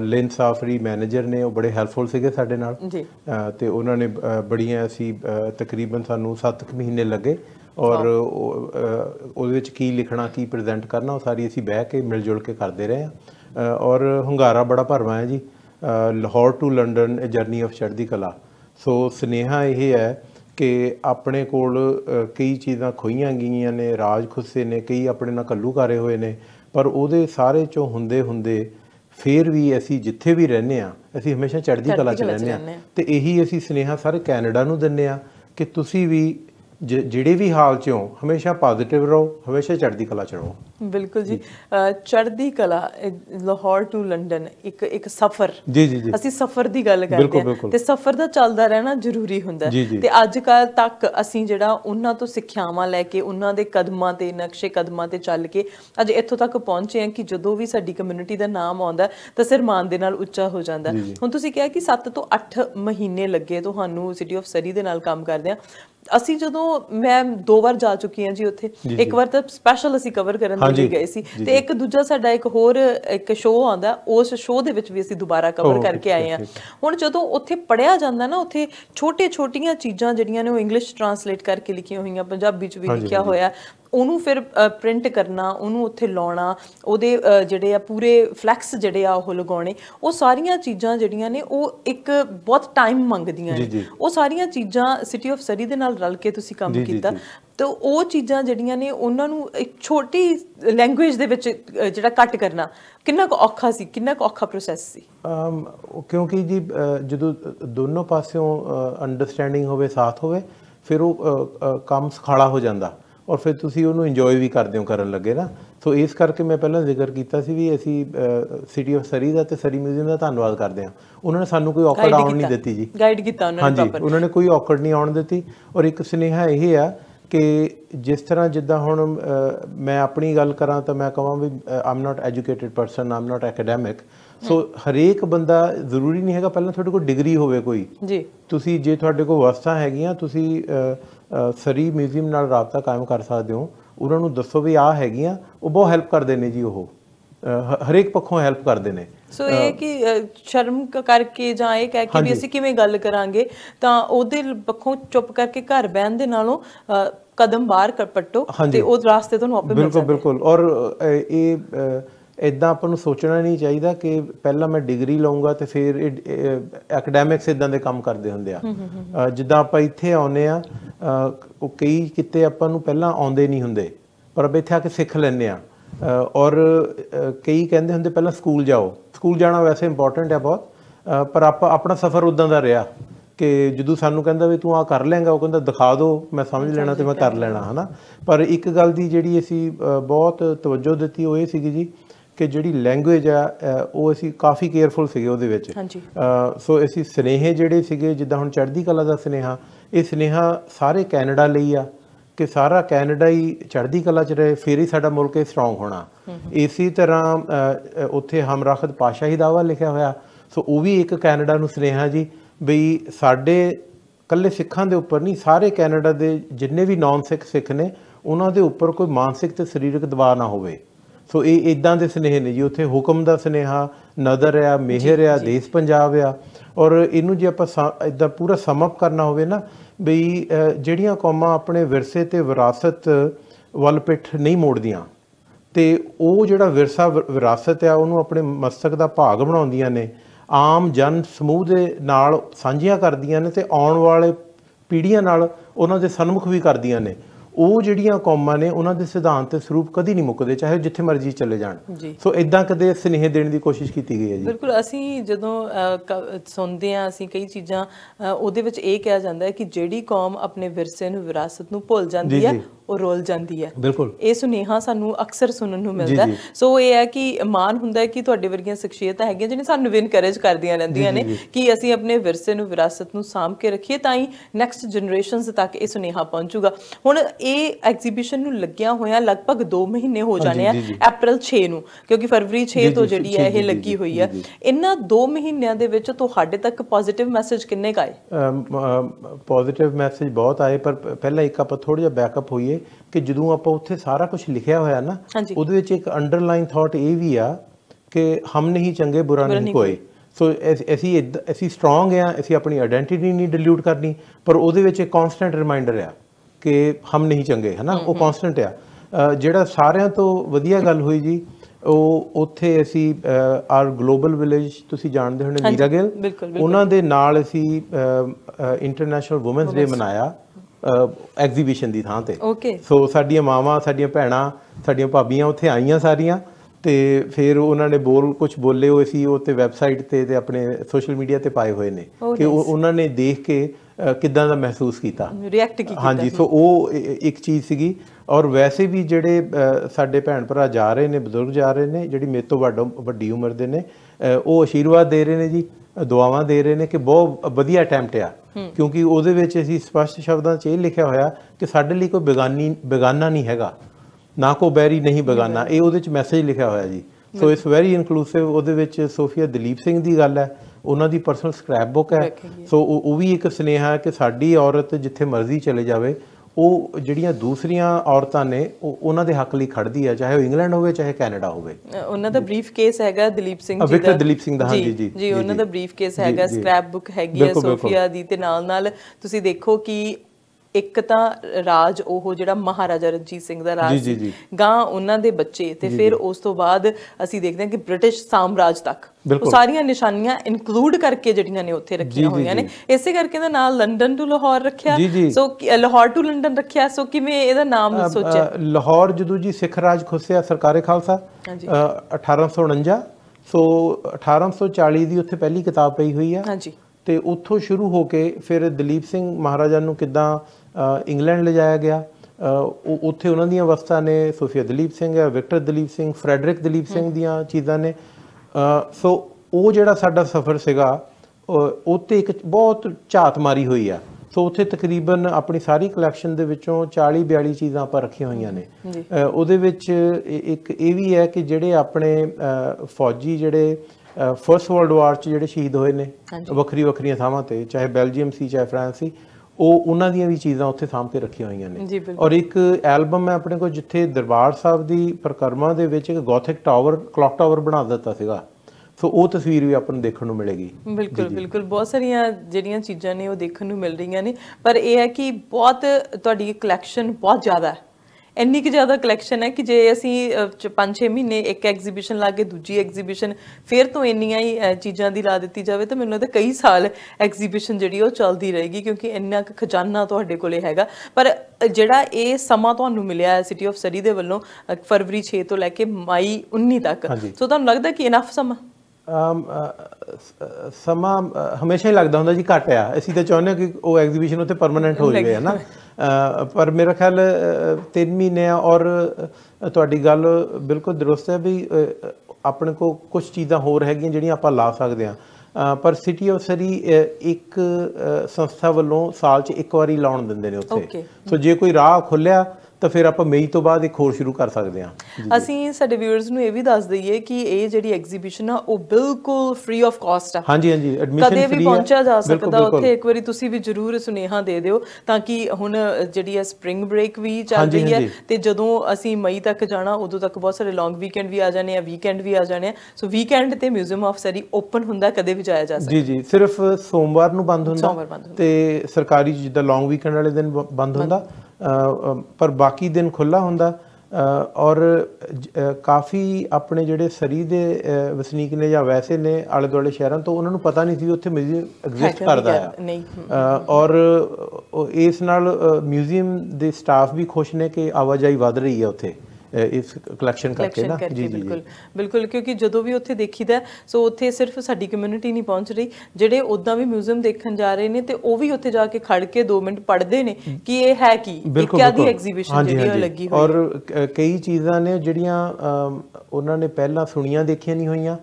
ਲਿਨ ਫਰੀ ਮੈਨੇਜਰ ਨੇ ਉਹ ਬੜੇ ਹੈਲਪਫੁਲ ਸੀਗੇ ਸਾਡੇ ਨਾਲ ਤੇ ਉਹਨਾਂ ਨੇ ਬੜੀਆਂ ਅਸੀਂ ਤਕਰੀਬਨ ਸਾਨੂੰ 7 ਮਹੀਨੇ ਲੱਗੇ ਔਰ ਉਹਦੇ ਵਿੱਚ ਕੀ ਲਿਖਣਾ ਕੀ ਪ੍ਰੈਜ਼ੈਂਟ ਕਰਨਾ ਉਹ ਸਾਰੀ ਅਸੀਂ ਬਹਿ ਕੇ ਮਿਲ ਜੁਲ ਕੇ ਕਰਦੇ ਰਹੇ ਆ ਔਰ ਹੰਗਾਰਾ ਬੜਾ ਭਰਵਾ ਹੈ ਜੀ Lahore to London journey of Chardi Kala ਸੋ ਸਨੇਹਾ ਇਹ ਹੈ ਕਿ ਆਪਣੇ ਕੋਲ ਕਈ ਚੀਜ਼ਾਂ ਖੋਈਆਂ ਗਈਆਂ ਨੇ ਰਾਜ ਖੁੱਸੇ ਨੇ ਕਈ ਆਪਣੇ ਨਾਲ ਕੱਲੂ ਕਰੇ ਹੋਏ ਨੇ ਪਰ ਉਹਦੇ ਸਾਰੇ ਚੋਂ ਹੁੰਦੇ ਹੁੰਦੇ ਫੇਰ ਵੀ ਅਸੀਂ ਜਿੱਥੇ ਵੀ ਰਹਿੰਦੇ ਆ ਅਸੀਂ ਹਮੇਸ਼ਾ ਚੜ੍ਹਦੀ ਕਲਾ 'ਚ ਰਹਿੰਦੇ ਆ ਤੇ ਇਹੀ ਅਸੀਂ ਸਨੇਹਾ ਸਾਰੇ ਕੈਨੇਡਾ ਨੂੰ ਦਿੰਨੇ ਆ ਕਿ ਤੁਸੀਂ ਵੀ ਜਿਹੜੇ ਵੀ ਹਾਲ 'ਚ ਹੋ ਹਮੇਸ਼ਾ ਪੋਜ਼ਿਟਿਵ ਰਹੋ ਹਮੇਸ਼ਾ ਚੜ੍ਹਦੀ ਕਲਾ 'ਚ ਰਹੋ ਬਿਲਕੁਲ ਜੀ ਚੜ੍ਹਦੀ ਕਲਾ ਲਾਹੌਰ ਟੂ ਲੰਡਨ ਇੱਕ ਇੱਕ ਸਫ਼ਰ ਜੀ ਜੀ ਜੀ ਅਸੀਂ ਸਫ਼ਰ ਦੀ ਗੱਲ ਕਰਦੇ ਹਾਂ ਤੇ ਸਫ਼ਰ ਦਾ ਚੱਲਦਾ ਰਹਿਣਾ ਜ਼ਰੂਰੀ ਹੁੰਦਾ ਤੇ ਅੱਜ ਕੱਲ ਤੱਕ ਅਸੀਂ ਜਿਹੜਾ ਉਹਨਾਂ ਤੋਂ ਸਿੱਖਿਆਵਾਂ ਲੈ ਕੇ ਉਹਨਾਂ ਦੇ ਕਦਮਾਂ ਤੇ ਨਕਸ਼ੇ ਕਦਮਾਂ ਤੇ ਚੱਲ ਕੇ ਅੱਜ ਇੱਥੋਂ ਤੱਕ ਪਹੁੰਚੇ ਹਾਂ ਕਿ ਜਦੋਂ ਵੀ ਸਾਡੀ ਕਮਿਊਨਿਟੀ ਦਾ ਨਾਮ ਆਉਂਦਾ ਤਾਂ ਸਿਰ ਮਾਨ ਦੇ ਨਾਲ ਉੱਚਾ ਹੋ ਜਾਂਦਾ ਹੁਣ ਤੁਸੀਂ ਕਿਹਾ ਕਿ 7 ਤੋਂ 8 ਮਹੀਨੇ ਲੱਗੇ ਤੁਹਾਨੂੰ ਸਿਟੀ ਆਫ ਸਰੀ ਦੇ ਨਾਲ ਕੰਮ ਕਰਦੇ ਆ ਅਸੀਂ ਜਦੋਂ ਮੈਂ ਦੋ ਵਾਰ ਜਾ ਚੁੱਕੀ ਹਾਂ ਜੀ ਉੱਥੇ ਇੱਕ ਵਾਰ ਤਾਂ ਸਪੈਸ਼ਲ ਅਸੀਂ ਕਵਰ ਕਰਨ ਦੇ ਲਈ ਗਏ ਸੀ ਤੇ ਇੱਕ ਦੂਜਾ ਸਾਡਾ ਇੱਕ ਹੋਰ ਇੱਕ ਸ਼ੋਅ ਆਉਂਦਾ ਉਸ ਸ਼ੋਅ ਦੇ ਵਿੱਚ ਵੀ ਅਸੀਂ ਦੁਬਾਰਾ ਕਵਰ oh, ਕਰਕੇ ਆਏ ਹਾਂ ਹੁਣ ਜਦੋਂ ਉੱਥੇ ਪੜਿਆ ਜਾਂਦਾ ਨਾ ਉੱਥੇ ਛੋਟੇ ਛੋਟੀਆਂ ਚੀਜ਼ਾਂ ਜਿਹੜੀਆਂ ਨੇ ਉਹ ਇੰਗਲਿਸ਼ ਟ੍ਰਾਂਸਲੇਟ ਕਰਕੇ ਲਿਖੀਆਂ ਹੋਈਆਂ ਪੰਜਾਬੀ ਚ ਵੀ ਲਿਖਿਆ ਹੋਇਆ ਉਹਨੂੰ ਫਿਰ ਪ੍ਰਿੰਟ ਕਰਨਾ ਉਹਨੂੰ ਉੱਥੇ ਲਾਉਣਾ ਉਹਦੇ ਜਿਹੜੇ ਆ ਪੂਰੇ ਫਲੈਕਸ ਜਿਹੜੇ ਆ ਉਹ ਲਗਾਉਣੇ ਉਹ ਸਾਰੀਆਂ ਚੀਜ਼ਾਂ ਜਿਹੜੀਆਂ ਨੇ ਉਹ ਇੱਕ ਬਹੁਤ ਟਾਈਮ ਮੰਗਦੀਆਂ ਨੇ ਉਹ ਸਾਰੀਆਂ ਚੀਜ਼ਾਂ ਸਿਟੀ ਆਫ ਸਰੀ ਦੇ ਨਾਲ ਰਲ ਕੇ ਤੁਸੀਂ ਕੰਮ ਕੀਤਾ ਤੇ ਉਹ ਚੀਜ਼ਾਂ ਜਿਹੜੀਆਂ ਨੇ ਉਹਨਾਂ ਨੂੰ ਇੱਕ ਛੋਟੀ ਲੈਂਗੁਏਜ ਦੇ ਵਿੱਚ ਜਿਹੜਾ ਕੱਟ ਕਰਨਾ ਕਿੰਨਾ ਕੁ ਔਖਾ ਸੀ ਕਿੰਨਾ ਕੁ ਔਖਾ ਪ੍ਰੋਸੈਸ ਸੀ ਕਿਉਂਕਿ ਜੀ ਜਦੋਂ ਦੋਨੋਂ ਪਾਸਿਓਂ ਅੰਡਰਸਟੈਂਡਿੰਗ ਹੋਵੇ ਸਾਥ ਹੋਵੇ ਫਿਰ ਉਹ ਕੰਮ ਸਖਾਲਾ ਹੋ ਜਾਂਦਾ ਔਰ ਫਿਰ ਤੁਸੀਂ ਉਹਨੂੰ ਇੰਜੋਏ ਵੀ ਕਰਦੇ ਹੋ ਕਰਨ ਲੱਗੇ ਨਾ ਸੋ ਇਸ ਕਰਕੇ ਮੈਂ ਪਹਿਲਾਂ ਜ਼ਿਕਰ ਕੀਤਾ ਸੀ ਵੀ ਅਸੀਂ ਸਿਟੀ ਆਫ ਸਰੀ ਦਾ ਤੇ ਸਰੀ ਮਿਊਜ਼ੀਅਮ ਦਾ ਧੰਨਵਾਦ ਕਰਦੇ ਹਾਂ ਉਹਨਾਂ ਨੇ ਸਾਨੂੰ ਕੋਈ ਔਕੜ ਆਉਣ ਨਹੀਂ ਦਿੱਤੀ ਜੀ ਗਾਈਡ ਕੀਤਾ ਉਹਨਾਂ ਨੇ ਪ੍ਰੋਪਰ ਉਹਨਾਂ ਨੇ ਕੋਈ ਔਕੜ ਨਹੀਂ ਆਉਣ ਦਿੱਤੀ ਔਰ ਇੱਕ ਸਨੇਹਾ ਇਹ ਆ ਕਿ ਜਿਸ ਤਰ੍ਹਾਂ ਜਿੱਦਾਂ ਹੁਣ ਮੈਂ ਆਪਣੀ ਗੱਲ ਕਰਾਂ ਤਾਂ ਮੈਂ ਕਹਾਂ ਵੀ I'm not educated person I'm not academic so ਹਰੇਕ ਬੰਦਾ ਜ਼ਰੂਰੀ ਨਹੀਂ ਹੈਗਾ ਪਹਿਲਾਂ ਤੁਹਾਡੇ ਕੋਲ ਡਿਗਰੀ ਹੋਵੇ ਕੋਈ ਜੀ ਤੁਸੀਂ ਜੇ ਤੁਹਾਡੇ ਕੋਲ ਵਸਤਾ ਹੈਗੀਆਂ ਤੁਸੀਂ ਸਰੀ ਮਿਊਜ਼ੀਅਮ ਨਾਲ رابطہ ਕਾਇਮ ਕਰ ਸਕਦੇ ਹੋ ਉਹਨਾਂ ਨੂੰ ਦੱਸੋ ਵੀ ਆ ਹੈਗੀਆਂ ਉਹ ਬਹੁਤ ਹੈਲਪ ਕਰਦੇ ਨੇ ਜੀ ਉਹ ਹਰੇਕ ਪੱਖੋਂ ਹੈਲਪ ਕਰਦੇ ਨੇ ਸੋ ਇਹ ਕਿ ਸ਼ਰਮ ਕਰਕੇ ਜਾਂ ਇਹ ਕਹਿ ਕੇ ਵੀ ਅਸੀਂ ਕਿਵੇਂ ਗੱਲ ਕਰਾਂਗੇ ਤਾਂ ਉਹਦੇ ਪੱਖੋਂ ਚੁੱਪ ਕਰਕੇ ਘਰ ਬਹਿਣ ਦੇ ਨਾਲੋਂ ਕਦਮ ਬਾਹਰ ਪਟੋ ਤੇ ਉਹ ਰਾਸਤੇ ਤੁਹਾਨੂੰ ਆਪੇ ਮਿਲ ਜਾਂਦੇ ਬਿਲਕੁਲ ਬਿਲਕੁਲ ਔਰ ਇਹ ਇਦਾਂ ਆਪਾਂ ਨੂੰ ਸੋਚਣਾ ਨਹੀਂ ਚਾਹੀਦਾ ਕਿ ਪਹਿਲਾਂ ਮੈਂ ਡਿਗਰੀ ਲਵਾਂਗਾ ਤੇ ਫਿਰ ਐਕੈਡੈਮਿਕਸ ਇਦਾਂ ਦੇ ਕੰਮ ਕਰਦੇ ਹੁੰਦੇ ਆ ਜਿੱਦਾਂ ਆਪਾਂ ਇੱਥੇ ਆਉਨੇ ਆ ਉਹ ਕਈ ਕਿਤੇ ਆਪਾਂ ਨੂੰ ਪਹਿਲਾਂ ਆਉਂਦੇ ਨਹੀਂ ਹੁੰਦੇ ਪਰ ਆਪਾਂ ਇੱਥੇ ਆ ਕੇ ਸਿੱਖ ਲੈਨੇ ਆ ਔਰ ਕਈ ਕਹਿੰਦੇ ਹੁੰਦੇ ਪਹਿਲਾਂ ਸਕੂਲ ਜਾਓ ਸਕੂਲ ਜਾਣਾ ਵੈਸੇ ਇੰਪੋਰਟੈਂਟ ਹੈ ਬਹੁਤ ਪਰ ਆਪਾਂ ਆਪਣਾ ਸਫ਼ਰ ਉਦਾਂ ਦਾ ਰਿਹਾ ਕਿ ਜਦੋਂ ਸਾਨੂੰ ਕਹਿੰਦਾ ਵੀ ਤੂੰ ਆ ਕਰ ਲੈਂਗਾ ਉਹ ਕਹਿੰਦਾ ਦਿਖਾ ਦੋ ਮੈਂ ਸਮਝ ਲੈਣਾ ਤੇ ਮੈਂ ਕਰ ਲੈਣਾ ਹਨਾ ਪਰ ਇੱਕ ਗੱਲ ਦੀ ਜਿਹੜੀ ਅਸੀਂ ਬਹੁਤ ਤਵੱਜੋ ਦਿੱਤੀ ਉਹ ਇਹ ਸੀਗੀ ਜੀ ਕਿ ਜਿਹੜੀ ਲੈਂਗੁਏਜ ਆ ਉਹ ਅਸੀਂ ਕਾਫੀ ਕੇਅਰਫੁਲ ਸੀਗੇ ਉਹਦੇ ਵਿੱਚ ਹਾਂਜੀ ਸੋ ਅਸੀਂ ਸਨੇਹੇ ਜਿਹੜੇ ਸੀਗੇ ਜਿੱਦਾਂ ਹੁਣ ਚੜ੍ਹਦੀ ਕਲਾ ਦਾ ਸਨੇਹਾ ਇਹ ਸਨੇਹਾ ਸਾਰੇ ਕੈਨੇਡਾ ਲਈ ਆ ਕਿ ਸਾਰਾ ਕੈਨੇਡਾ ਹੀ ਚੜ੍ਹਦੀ ਕਲਾ 'ਚ ਰਹੇ ਫੇਰ ਹੀ ਸਾਡਾ ਮੁਲਕ ਇਹ ਸਟਰੋਂਗ ਹੋਣਾ ਇਸੇ ਤਰ੍ਹਾਂ ਉੱਥੇ ਹਮਰਖਤ ਪਾਸ਼ਾ ਹੀ ਦਾਵਾ ਲਿਖਿਆ ਹੋਇਆ ਸੋ ਉਹ ਵੀ ਇੱਕ ਕੈਨੇਡਾ ਨੂੰ ਸਨੇਹਾ ਜੀ ਬਈ ਸਾਡੇ ਕੱਲੇ ਸਿੱਖਾਂ ਦੇ ਉੱਪਰ ਨਹੀਂ ਸਾਰੇ ਕੈਨੇਡਾ ਦੇ ਜਿੰਨੇ ਵੀ ਨਾਨ ਸਿੱਖ ਸਿੱਖ ਨੇ ਉਹਨਾਂ ਦੇ ਉੱਪਰ ਕੋਈ ਮਾਨਸਿਕ ਤੇ ਸਰੀਰਕ ਦਬਾਅ ਨਾ ਹੋਵੇ ਸੋ ਇਹ ਇਦਾਂ ਦੇ ਸਨੇਹ ਨੇ ਜੀ ਉੱਥੇ ਹੁਕਮ ਦਾ ਸਨੇਹਾ ਨਦਰ ਆ ਮਿਹਰ ਆ ਦੇਸ਼ ਪੰਜਾਬ ਆ ਔਰ ਇਹਨੂੰ ਜੇ ਆਪਾਂ ਇਦਾਂ ਪੂਰਾ ਸਮ ਅਪ ਕਰਨਾ ਹੋਵੇ ਨਾ ਬਈ ਜਿਹੜੀਆਂ ਕੌਮਾਂ ਆਪਣੇ ਵਿਰਸੇ ਤੇ ਵਿਰਾਸਤ ਵੱਲ ਪਿੱਠ ਨਹੀਂ ਮੋੜਦੀਆਂ ਤੇ ਉਹ ਜਿਹੜਾ ਵਿਰਸਾ ਵਿਰਾਸਤ ਆ ਉਹਨੂੰ ਆਪਣੇ ਮਸਤਕ ਦਾ ਭਾਗ ਬਣਾਉਂਦੀਆਂ ਨੇ ਆਮ ਜਨ ਸਮੂਹ ਦੇ ਨਾਲ ਸਾਂਝੀਆਂ ਕਰਦੀਆਂ ਨੇ ਤੇ ਆਉਣ ਵਾਲੇ ਪੀੜ੍ਹੀਆਂ ਨਾਲ ਉਹਨਾਂ ਦੇ ਸਨਮੁਖ ਵੀ ਕਰਦੀਆਂ ਨੇ ਉਹ ਜਿਹੜੀਆਂ ਕੌਮਾਂ ਨੇ ਉਹਨਾਂ ਦੇ ਸਿਧਾਂਤ ਤੇ ਸਰੂਪ ਕਦੀ ਨਹੀਂ ਮੁੱਕਦੇ ਚਾਹੇ ਜਿੱਥੇ ਮਰਜ਼ੀ ਚਲੇ ਜਾਣ ਸੋ ਇਦਾਂ ਕਦੇ ਸਨੇਹ ਦੇਣ ਦੀ ਕੋਸ਼ਿਸ਼ ਕੀਤੀ ਗਈ ਹੈ ਜੀ ਬਿਲਕੁਲ ਅਸੀਂ ਜਦੋਂ ਸੁਣਦੇ ਆ ਅਸੀਂ ਕਈ ਚੀਜ਼ਾਂ ਉਹਦੇ ਵਿੱਚ ਇਹ ਕਿਹਾ ਜਾਂਦਾ ਹੈ ਕਿ ਜਿਹੜੀ ਕੌਮ ਆਪਣੇ ਵਿਰਸੇ ਨੂੰ ਵਿਰਾਸਤ ਨੂੰ ਭੁੱਲ ਜਾਂਦੀ ਹੈ ਉਹ ਰੋਲ ਜਾਂਦੀ ਹੈ ਬਿਲਕੁਲ ਇਹ ਸੁਨੇਹਾ ਸਾਨੂੰ ਅਕਸਰ ਸੁਣਨ ਨੂੰ ਮਿਲਦਾ ਸੋ ਇਹ ਹੈ ਕਿ ਮਾਨ ਹੁੰਦਾ ਹੈ ਕਿ ਤੁਹਾਡੇ ਵਰਗੀਆਂ ਸ਼ਖਸੀਅਤਾਂ ਹੈਗੀਆਂ ਜਿਹਨੇ ਸਾਨੂੰ ਵਿਨ ਕਰਦੀਆਂ ਰਹਿੰਦੀਆਂ ਨੇ ਕਿ ਅਸੀਂ ਆਪਣੇ ਵਿਰਸੇ ਨੂੰ ਵਿਰਾਸਤ ਨੂੰ ਸਾਂਭ ਕੇ ਰੱਖੀਏ ਤਾਂ ਹੀ ਨੈਕਸਟ ਜਨਰੇਸ਼ਨਸ ਤੱਕ ਇਹ ਸੁਨੇਹਾ ਪਹੁੰਚੂਗਾ ਹੁਣ ਇਹ ਐਗਜ਼ੀਬਿਸ਼ਨ ਨੂੰ ਲੱਗਿਆ ਹੋਇਆ ਲਗਭਗ 2 ਮਹੀਨੇ ਹੋ ਜਾਣੇ ਆ ਅਪ੍ਰੈਲ 6 ਨੂੰ ਕਿਉਂਕਿ ਫਰਵਰੀ 6 ਤੋਂ ਜਿਹੜੀ ਹੈ ਇਹ ਲੱਗੀ ਹੋਈ ਹੈ ਇਹਨਾਂ 2 ਮਹੀਨਿਆਂ ਦੇ ਵਿੱਚ ਤੁਹਾਡੇ ਤੱਕ ਪੋਜ਼ਿਟਿਵ ਮੈਸੇਜ ਕਿੰਨੇ ਕਾਏ ਪੋਜ਼ਿਟਿਵ ਮੈਸੇਜ ਬਹੁਤ ਆਏ ਪਰ ਪਹਿਲਾਂ ਇੱਕ ਆਪਾਂ ਥੋੜਾ ਜਿਹਾ ਬੈਕਅਪ ਹੋਈਏ ਕਿ ਜਦੋਂ ਆਪਾਂ ਉੱਥੇ ਸਾਰਾ ਕੁਝ ਲਿਖਿਆ ਹੋਇਆ ਨਾ ਉਹਦੇ ਵਿੱਚ ਇੱਕ ਅੰਡਰਲਾਈਨ ਥਾਟ ਇਹ ਵੀ ਆ ਕਿ ਹਮ ਨਹੀਂ ਚੰਗੇ ਬੁਰਾ ਨਹੀਂ ਕੋਈ ਸੋ ਅਸੀਂ ਅਸੀਂ ਸਟਰੋਂਗ ਆ ਅਸੀਂ ਆਪਣੀ ਆਇਡੈਂਟੀਟੀ ਨਹੀਂ ਡਿਲੂਟ ਕਰਨੀ ਪਰ ਉਹਦੇ ਵਿੱਚ ਇੱਕ ਕਨਸਟੈਂਟ ਰਿਮਾਈਂਡਰ ਆ ਕਿ ਹਮ ਨਹੀਂ ਚੰਗੇ ਹਨਾ ਉਹ ਕਨਸਟੈਂਟ ਆ ਜਿਹੜਾ ਸਾਰਿਆਂ ਤੋਂ ਵਧੀਆ ਗੱਲ ਹੋਈ ਜੀ ਉਹ ਉੱਥੇ ਅਸੀਂ ਆਰ ਗਲੋਬਲ ਵਿਲੇਜ ਤੁਸੀਂ ਜਾਣਦੇ ਹੋਣੇ ਨੀਰਾ ਉਹਨਾਂ ਦੇ ਨਾਲ ਅਸੀਂ ਇੰਟਰਨੈਸ਼ਨਲ ਔਮਨਸ ਡੇ ਮਨਾਇਆ ਐਗਜ਼ੀਬਿਸ਼ਨ ਦੀ ਥਾਂ ਤੇ ਓਕੇ ਸੋ ਸਾਡੀਆਂ ਮਾਵਾਂ ਸਾਡੀਆਂ ਭੈਣਾਂ ਸਾਡੀਆਂ ਭਾਬੀਆਂ ਉੱਥੇ ਆਈਆਂ ਸਾਰੀਆਂ ਤੇ ਫਿਰ ਉਹਨਾਂ ਨੇ ਬੋਲ ਕੁਝ ਬੋਲੇ ਹੋਏ ਸੀ ਉਹ ਤੇ ਵੈਬਸਾਈਟ ਤੇ ਤੇ ਆਪਣੇ ਸੋਸ਼ਲ ਮੀਡੀਆ ਤੇ ਪਾਏ ਹੋਏ ਨੇ oh, ਕਿ ਉਹਨਾਂ ਨੇ ਦੇਖ ਕੇ ਕਿਦਾਂ ਦਾ ਮਹਿਸੂਸ ਕੀਤਾ ਰਿਐਕਟ ਕੀਤਾ ਹਾਂਜੀ ਸੋ ਉਹ ਇੱਕ ਚੀਜ਼ ਸੀਗੀ ਔਰ ਵੈਸੇ ਵੀ ਜਿਹੜੇ ਸਾਡੇ ਭੈਣ ਭਰਾ ਜਾ ਰਹੇ ਨੇ ਬਜ਼ੁਰਗ ਜਾ ਰਹੇ ਨੇ ਜਿਹੜੀ ਮੇਰੇ ਤੋਂ ਵੱਡ ਵੱਡੀ ਉਮਰ ਦੇ ਨੇ ਉਹ ਅਸ਼ੀਰਵਾਦ ਦੇ ਰਹੇ ਨੇ ਜੀ ਦੁਆਵਾਂ ਦੇ ਰਹੇ ਨੇ ਕਿ ਬਹੁਤ ਵਧੀਆ ਅਟੈਂਪਟ ਆ ਕਿਉਂਕਿ ਉਹਦੇ ਵਿੱਚ ਅਸੀਂ ਸਪਸ਼ਟ ਸ਼ਬਦਾਂ 'ਚ ਇਹ ਲਿਖਿਆ ਹੋਇਆ ਕਿ ਸਾਡੇ ਲਈ ਕੋਈ ਬੇਗਾਨੀ ਬੇਗਾਨਾ ਨਹੀਂ ਹੈਗਾ ਨਾ ਕੋ ਬੈਰੀ ਨਹੀਂ ਬੇਗਾਨਾ ਇਹ ਉਹਦੇ 'ਚ ਮੈਸੇਜ ਲਿਖਿਆ ਹੋਇਆ ਜੀ ਸੋ ਇਟਸ ਵੈਰੀ ਇਨਕਲੂਸਿਵ ਉਹਦੇ ਵਿੱਚ ਸੋਫੀਆ ਦਲੀਪ ਸਿੰਘ ਦੀ ਗੱਲ ਹੈ ਉਹਨਾਂ ਦੀ ਪਰਸਨਲ ਸਕ੍ਰੈਪ ਬੁੱਕ ਹੈ ਸੋ ਉਹ ਵੀ ਇੱਕ ਸਨੇਹਾ ਹੈ ਕਿ ਸਾਡੀ ਔਰਤ ਜਿੱਥੇ ਮਰਜ਼ੀ ਚਲੇ ਜਾਵੇ ਉਹ ਜਿਹੜੀਆਂ ਦੂਸਰੀਆਂ ਔਰਤਾਂ ਨੇ ਉਹ ਉਹਨਾਂ ਦੇ ਹੱਕ ਲਈ ਖੜਦੀ ਆ ਚਾਹੇ ਉਹ ਇੰਗਲੈਂਡ ਹੋਵੇ ਚਾਹੇ ਕੈਨੇਡਾ ਹੋਵੇ ਉਹਨਾਂ ਦਾ ਬਰੀਫ ਕੇਸ ਹੈਗਾ ਦਲੀਪ ਸਿੰਘ ਜੀ ਦਾ ਦਲੀਪ ਸਿੰਘ ਦਾ ਹਾਂ ਜੀ ਜੀ ਉਹਨਾਂ ਦਾ ਬਰੀਫ ਕੇਸ ਹੈਗਾ ਸਕ੍ਰੈਪ ਬੁੱਕ ਹੈਗੀ ਹੈ ਸੋਫੀਆ ਦੀ ਤੇ ਨਾਲ ਨਾਲ ਤੁਸੀਂ ਦੇਖੋ ਕਿ ਇੱਕ ਤਾਂ ਰਾਜ ਉਹ ਜਿਹੜਾ ਮਹਾਰਾਜਾ ਰਣਜੀਤ ਸਿੰਘ ਦਾ ਰਾਜ ਸੀ ਗਾਂ ਉਹਨਾਂ ਦੇ ਬੱਚੇ ਤੇ ਫਿਰ ਉਸ ਤੋਂ ਬਾਅਦ ਅਸੀਂ ਦੇਖਦੇ ਹਾਂ ਕਿ ਬ੍ਰਿਟਿਸ਼ ਸਾਮਰਾਜ ਤੱਕ ਉਹ ਸਾਰੀਆਂ ਨਿਸ਼ਾਨੀਆਂ ਇਨਕਲੂਡ ਕਰਕੇ ਜਿਹੜੀਆਂ ਨੇ ਉੱਥੇ ਰੱਖੀਆਂ ਹੋਈਆਂ ਨੇ ਇਸੇ ਕਰਕੇ ਦਾ ਨਾਮ ਲੰਡਨ ਟੂ ਲਾਹੌਰ ਰੱਖਿਆ ਸੋ ਲਾਹੌਰ ਟੂ ਲੰਡਨ ਰੱਖਿਆ ਸੋ ਕਿਵੇਂ ਇਹਦਾ ਨਾਮ ਸੋਚਿਆ ਲਾਹੌਰ ਜਦੋਂ ਜੀ ਸਿੱਖ ਰਾਜ ਖੁੱਸਿਆ ਸਰਕਾਰੇ ਖਾਲਸਾ 1849 ਸੋ 1840 ਦੀ ਉੱਥੇ ਪਹਿਲੀ ਕਿਤਾਬ ਪਈ ਹੋਈ ਆ ਹਾਂਜੀ ਤੇ ਉੱਥੋਂ ਸ਼ੁਰੂ ਹੋ ਕੇ ਫਿਰ ਦਲੀਪ ਸਿੰਘ ਮਹਾਰਾਜਾ ਨੂੰ ਕਿਦਾਂ ਇੰਗਲੈਂਡ ਲੈ ਜਾਇਆ ਗਿਆ ਉੱਥੇ ਉਹਨਾਂ ਦੀਆਂ ਵਸਤਾਂ ਨੇ ਸੋਫੀਆ ਦਲੀਪ ਸਿੰਘ ਹੈ ਵਿਕਟਰ ਦਲੀਪ ਸਿੰਘ ਫ੍ਰੈਡਰਿਕ ਦਲੀਪ ਸਿੰਘ ਦੀਆਂ ਚੀਜ਼ਾਂ ਨੇ ਸੋ ਉਹ ਜਿਹੜਾ ਸਾਡਾ ਸਫ਼ਰ ਸੀਗਾ ਉੱਤੇ ਇੱਕ ਬਹੁਤ ਝਾਤ ਮਾਰੀ ਹੋਈ ਆ ਸੋ ਉੱਥੇ ਤਕਰੀਬਨ ਆਪਣੀ ਸਾਰੀ ਕਲੈਕਸ਼ਨ ਦੇ ਵਿੱਚੋਂ 40 42 ਚੀਜ਼ਾਂ ਆਪਾਂ ਰੱਖੀਆਂ ਹੋਈਆਂ ਨੇ ਉਹਦੇ ਵਿੱਚ ਇੱਕ ਇਹ ਵੀ ਹੈ ਕਿ ਜਿਹੜੇ ਆਪਣੇ ਫੌਜੀ ਜਿਹੜੇ ਫਰਸਟ ਵਰਲਡ ਵਾਰ ਚ ਜਿਹੜੇ ਸ਼ਹੀਦ ਹੋਏ ਨੇ ਵੱਖਰੀ ਵੱਖਰੀਆਂ ਥਾਵਾਂ ਤੇ ਚਾਹੇ ਬੈਲਜੀਅਮ ਸੀ ਚਾਹੇ ਫਰਾਂਸ ਸੀ ਉਹ ਉਹਨਾਂ ਦੀਆਂ ਵੀ ਚੀਜ਼ਾਂ ਉੱਥੇ ਸਾਹਮਣੇ ਰੱਖੀਆਂ ਹੋਈਆਂ ਨੇ ਔਰ ਇੱਕ ਐਲਬਮ ਹੈ ਆਪਣੇ ਕੋਲ ਜਿੱਥੇ ਦਰਬਾਰ ਸਾਹਿਬ ਦੀ ਪ੍ਰਕਰਮਾ ਦੇ ਵਿੱਚ ਇੱਕ ਗੋਥਿਕ ਟਾਵਰ ਕਲੌਕ ਟਾਵਰ ਬਣਾ ਦਿੱਤਾ ਸੀਗਾ ਸੋ ਉਹ ਤਸਵੀਰ ਵੀ ਆਪਾਂ ਨੂੰ ਦੇਖਣ ਨੂੰ ਮਿਲੇਗੀ ਬਿਲਕੁਲ ਬਿਲਕੁਲ ਬਹੁਤ ਸਾਰੀਆਂ ਜਿਹੜੀਆਂ ਚੀਜ਼ਾਂ ਨੇ ਉਹ ਦੇਖਣ ਨੂੰ ਮਿਲ ਰਹੀਆਂ ਨੇ ਪਰ ਇਹ ਹੈ ਕਿ ਬਹੁਤ ਤੁਹਾਡੀ ਕਲੈਕਸ਼ਨ ਬਹੁਤ ਜ਼ਿਆਦਾ ਹੈ ਇੰਨੀ ਕਿ ਜ਼ਿਆਦਾ ਕਲੈਕਸ਼ਨ ਹੈ ਕਿ ਜੇ ਅਸੀਂ 5-6 ਮਹੀਨੇ ਇੱਕ ਐਗਜ਼ੀਬਿਸ਼ਨ ਲਾ ਕੇ ਦੂਜੀ ਐਗਜ਼ੀਬਿਸ਼ਨ ਫਿਰ ਤੋਂ ਇੰਨੀਆਂ ਹੀ ਚੀਜ਼ਾਂ ਦੀ ਲਾ ਦਿੱਤੀ ਜਾਵੇ ਤਾਂ ਮੈਨੂੰ ਲੱਗਦਾ ਕਈ ਸਾਲ ਐਗਜ਼ੀਬਿਸ਼ਨ ਜਿਹੜੀ ਉਹ ਚੱਲਦੀ ਰਹੇਗੀ ਕਿਉਂਕਿ ਇੰਨਾ ਕੁ ਖਜ਼ਾਨਾ ਤੁਹਾਡੇ ਕੋਲੇ ਹੈਗਾ ਪਰ ਜਿਹੜਾ ਇਹ ਸਮਾਂ ਤੁਹਾਨੂੰ ਮਿਲਿਆ ਹੈ ਸਿਟੀ ਆਫ ਸਰੀ ਦੇ ਵੱਲੋਂ ਫਰਵਰੀ 6 ਤੋਂ ਲੈ ਕੇ ਮਈ 19 ਤੱਕ ਸੋ ਤੁਹਾਨੂੰ ਲੱਗਦਾ ਕਿ ਇਨਫ ਸਮਾਂ ਸਮਾਂ ਹਮੇਸ਼ਾ ਹੀ ਲੱਗਦਾ ਹੁੰਦਾ ਜੀ ਘਟ ਆ ਅਸੀਂ ਤਾਂ ਚਾਹੁੰਦੇ ਕਿ ਉਹ ਐਗਜ਼ੀਬਿਸ਼ਨ ਉੱਥੇ ਪਰਮਨੈਂਟ ਹੋ ਜਾਵੇ ਹਨਾ ਪਰ ਮੇਰਾ ਖਿਆਲ 3 ਮਹੀਨੇ ਆ ਔਰ ਤੁਹਾਡੀ ਗੱਲ ਬਿਲਕੁਲ درست ਹੈ ਵੀ ਆਪਣੇ ਕੋ ਕੁਝ ਚੀਜ਼ਾਂ ਹੋਰ ਹੈਗੀਆਂ ਜਿਹੜੀਆਂ ਆਪਾਂ ਲਾ ਸਕਦੇ ਆ ਪਰ ਸਿਟੀ ਆਫ ਸਰੀ ਇੱਕ ਸੰਸਥਾ ਵੱਲੋਂ ਸਾਲ 'ਚ ਇੱਕ ਵਾਰੀ ਲਾਉਣ ਦਿੰਦੇ ਨੇ ਉੱਥੇ ਸੋ ਜੇ ਕੋਈ ਰਾਹ ਖੁੱਲਿਆ ਤਾਂ ਫਿਰ ਆਪਾਂ ਮਈ ਤੋਂ ਬਾਅਦ ਇੱਕ ਹੋਰ ਸ਼ੁਰੂ ਕਰ ਸਕਦੇ ਹਾਂ ਅਸੀਂ ਸਾਡੇ ਵਿਊਅਰਸ ਨੂੰ ਇਹ ਵੀ ਦੱਸ ਦਈਏ ਕਿ ਇਹ ਜਿਹੜੀ ਐਗਜ਼ੀਬਿਸ਼ਨ ਆ ਉਹ ਬਿਲਕੁਲ ਫ੍ਰੀ ਆਫ ਕਾਸਟ ਆ ਹਾਂਜੀ ਹਾਂਜੀ ਐਡਮਿਸ਼ਨ ਫ੍ਰੀ ਕਦੇ ਵੀ ਪਹੁੰਚਿਆ ਜਾ ਸਕਦਾ ਉੱਥੇ ਇੱਕ ਵਾਰੀ ਤੁਸੀਂ ਵੀ ਜ਼ਰੂਰ ਸੁਨੇਹਾ ਦੇ ਦਿਓ ਤਾਂ ਕਿ ਹੁਣ ਜਿਹੜੀ ਹੈ ਸਪ੍ਰਿੰਗ ਬ੍ਰੇਕ ਵੀ ਚੱਲ ਰਹੀ ਹੈ ਤੇ ਜਦੋਂ ਅਸੀਂ ਮਈ ਤੱਕ ਜਾਣਾ ਉਦੋਂ ਤੱਕ ਬਹੁਤ ਸਾਰੇ ਲੌਂਗ ਵੀਕਐਂਡ ਵੀ ਆ ਜਾਣੇ ਆ ਵੀਕਐਂਡ ਵੀ ਆ ਜਾਣੇ ਆ ਸੋ ਵੀਕਐਂਡ ਤੇ ਮਿਊਜ਼ੀਅਮ ਆਫ ਸਰੀ ਓਪਨ ਹੁੰਦਾ ਕਦੇ ਵੀ ਜਾਇਆ ਜਾ ਸਕਦਾ ਜੀ ਜੀ ਸਿਰਫ ਸੋਮਵਾਰ ਨੂੰ ਬੰਦ ਹੁੰਦਾ ਤੇ ਸਰਕਾਰੀ ਜਿੱਦਾਂ ਲੌਂਗ ਵੀਕਐਂਡ ਵਾਲੇ ਦਿਨ ਬੰਦ ਹੁੰਦਾ ਪਰ ਬਾਕੀ ਦਿਨ ਖੁੱਲਾ ਹੁੰਦਾ ਔਰ ਕਾਫੀ ਆਪਣੇ ਜਿਹੜੇ ਸਰੀ ਦੇ ਵਸਨੀਕ ਨੇ ਜਾਂ ਵੈਸੇ ਨੇ ਆਲੇ ਦੁਆਲੇ ਸ਼ਹਿਰਾਂ ਤੋਂ ਉਹਨਾਂ ਨੂੰ ਪਤਾ ਨਹੀਂ ਸੀ ਉੱਥੇ ਮਿਊਜ਼ੀਅਮ ਐਗਜ਼ਿਸਟ ਕਰਦਾ ਹੈ ਔਰ ਇਸ ਨਾਲ ਮਿਊਜ਼ੀਅਮ ਦੇ ਸਟਾਫ ਵੀ ਖੁਸ਼ ਨੇ ਕਿ ਆਵਾਜਾਈ ਵਧ ਰਹੀ ਹੈ ਉੱਥੇ ਇਸ ਕਲੈਕਸ਼ਨ ਕਰਕੇ ਨਾ ਜੀ ਬਿਲਕੁਲ ਬਿਲਕੁਲ ਕਿਉਂਕਿ ਜਦੋਂ ਵੀ ਉੱਥੇ ਦੇਖੀਦਾ ਸੋ ਉੱਥੇ ਸਿਰਫ ਸਾਡੀ ਕਮਿਊਨਿਟੀ ਨਹੀਂ ਪਹੁੰਚ ਰਹੀ ਜਿਹੜੇ ਉਦਾਂ ਵੀ ਮਿਊਜ਼ੀਅਮ ਦੇਖਣ ਜਾ ਰਹੇ ਨੇ ਤੇ ਉਹ ਵੀ ਉੱਥੇ ਜਾ ਕੇ ਖੜ ਕੇ 2 ਮਿੰਟ ਪੜਦੇ ਨੇ ਕਿ ਇਹ ਹੈ ਕੀ ਕਿਹਦੀ ਐਗਜ਼ੀਬਿਸ਼ਨ ਜਿਹੜੀ ਲੱਗੀ ਹੋਈ ਹੈ ਔਰ ਕਈ ਚੀਜ਼ਾਂ ਨੇ ਜਿਹੜੀਆਂ ਉਹਨਾਂ ਨੇ ਪਹਿਲਾਂ ਸੁਣੀਆਂ ਦੇਖੀਆਂ ਨਹੀਂ ਹੋਈਆਂ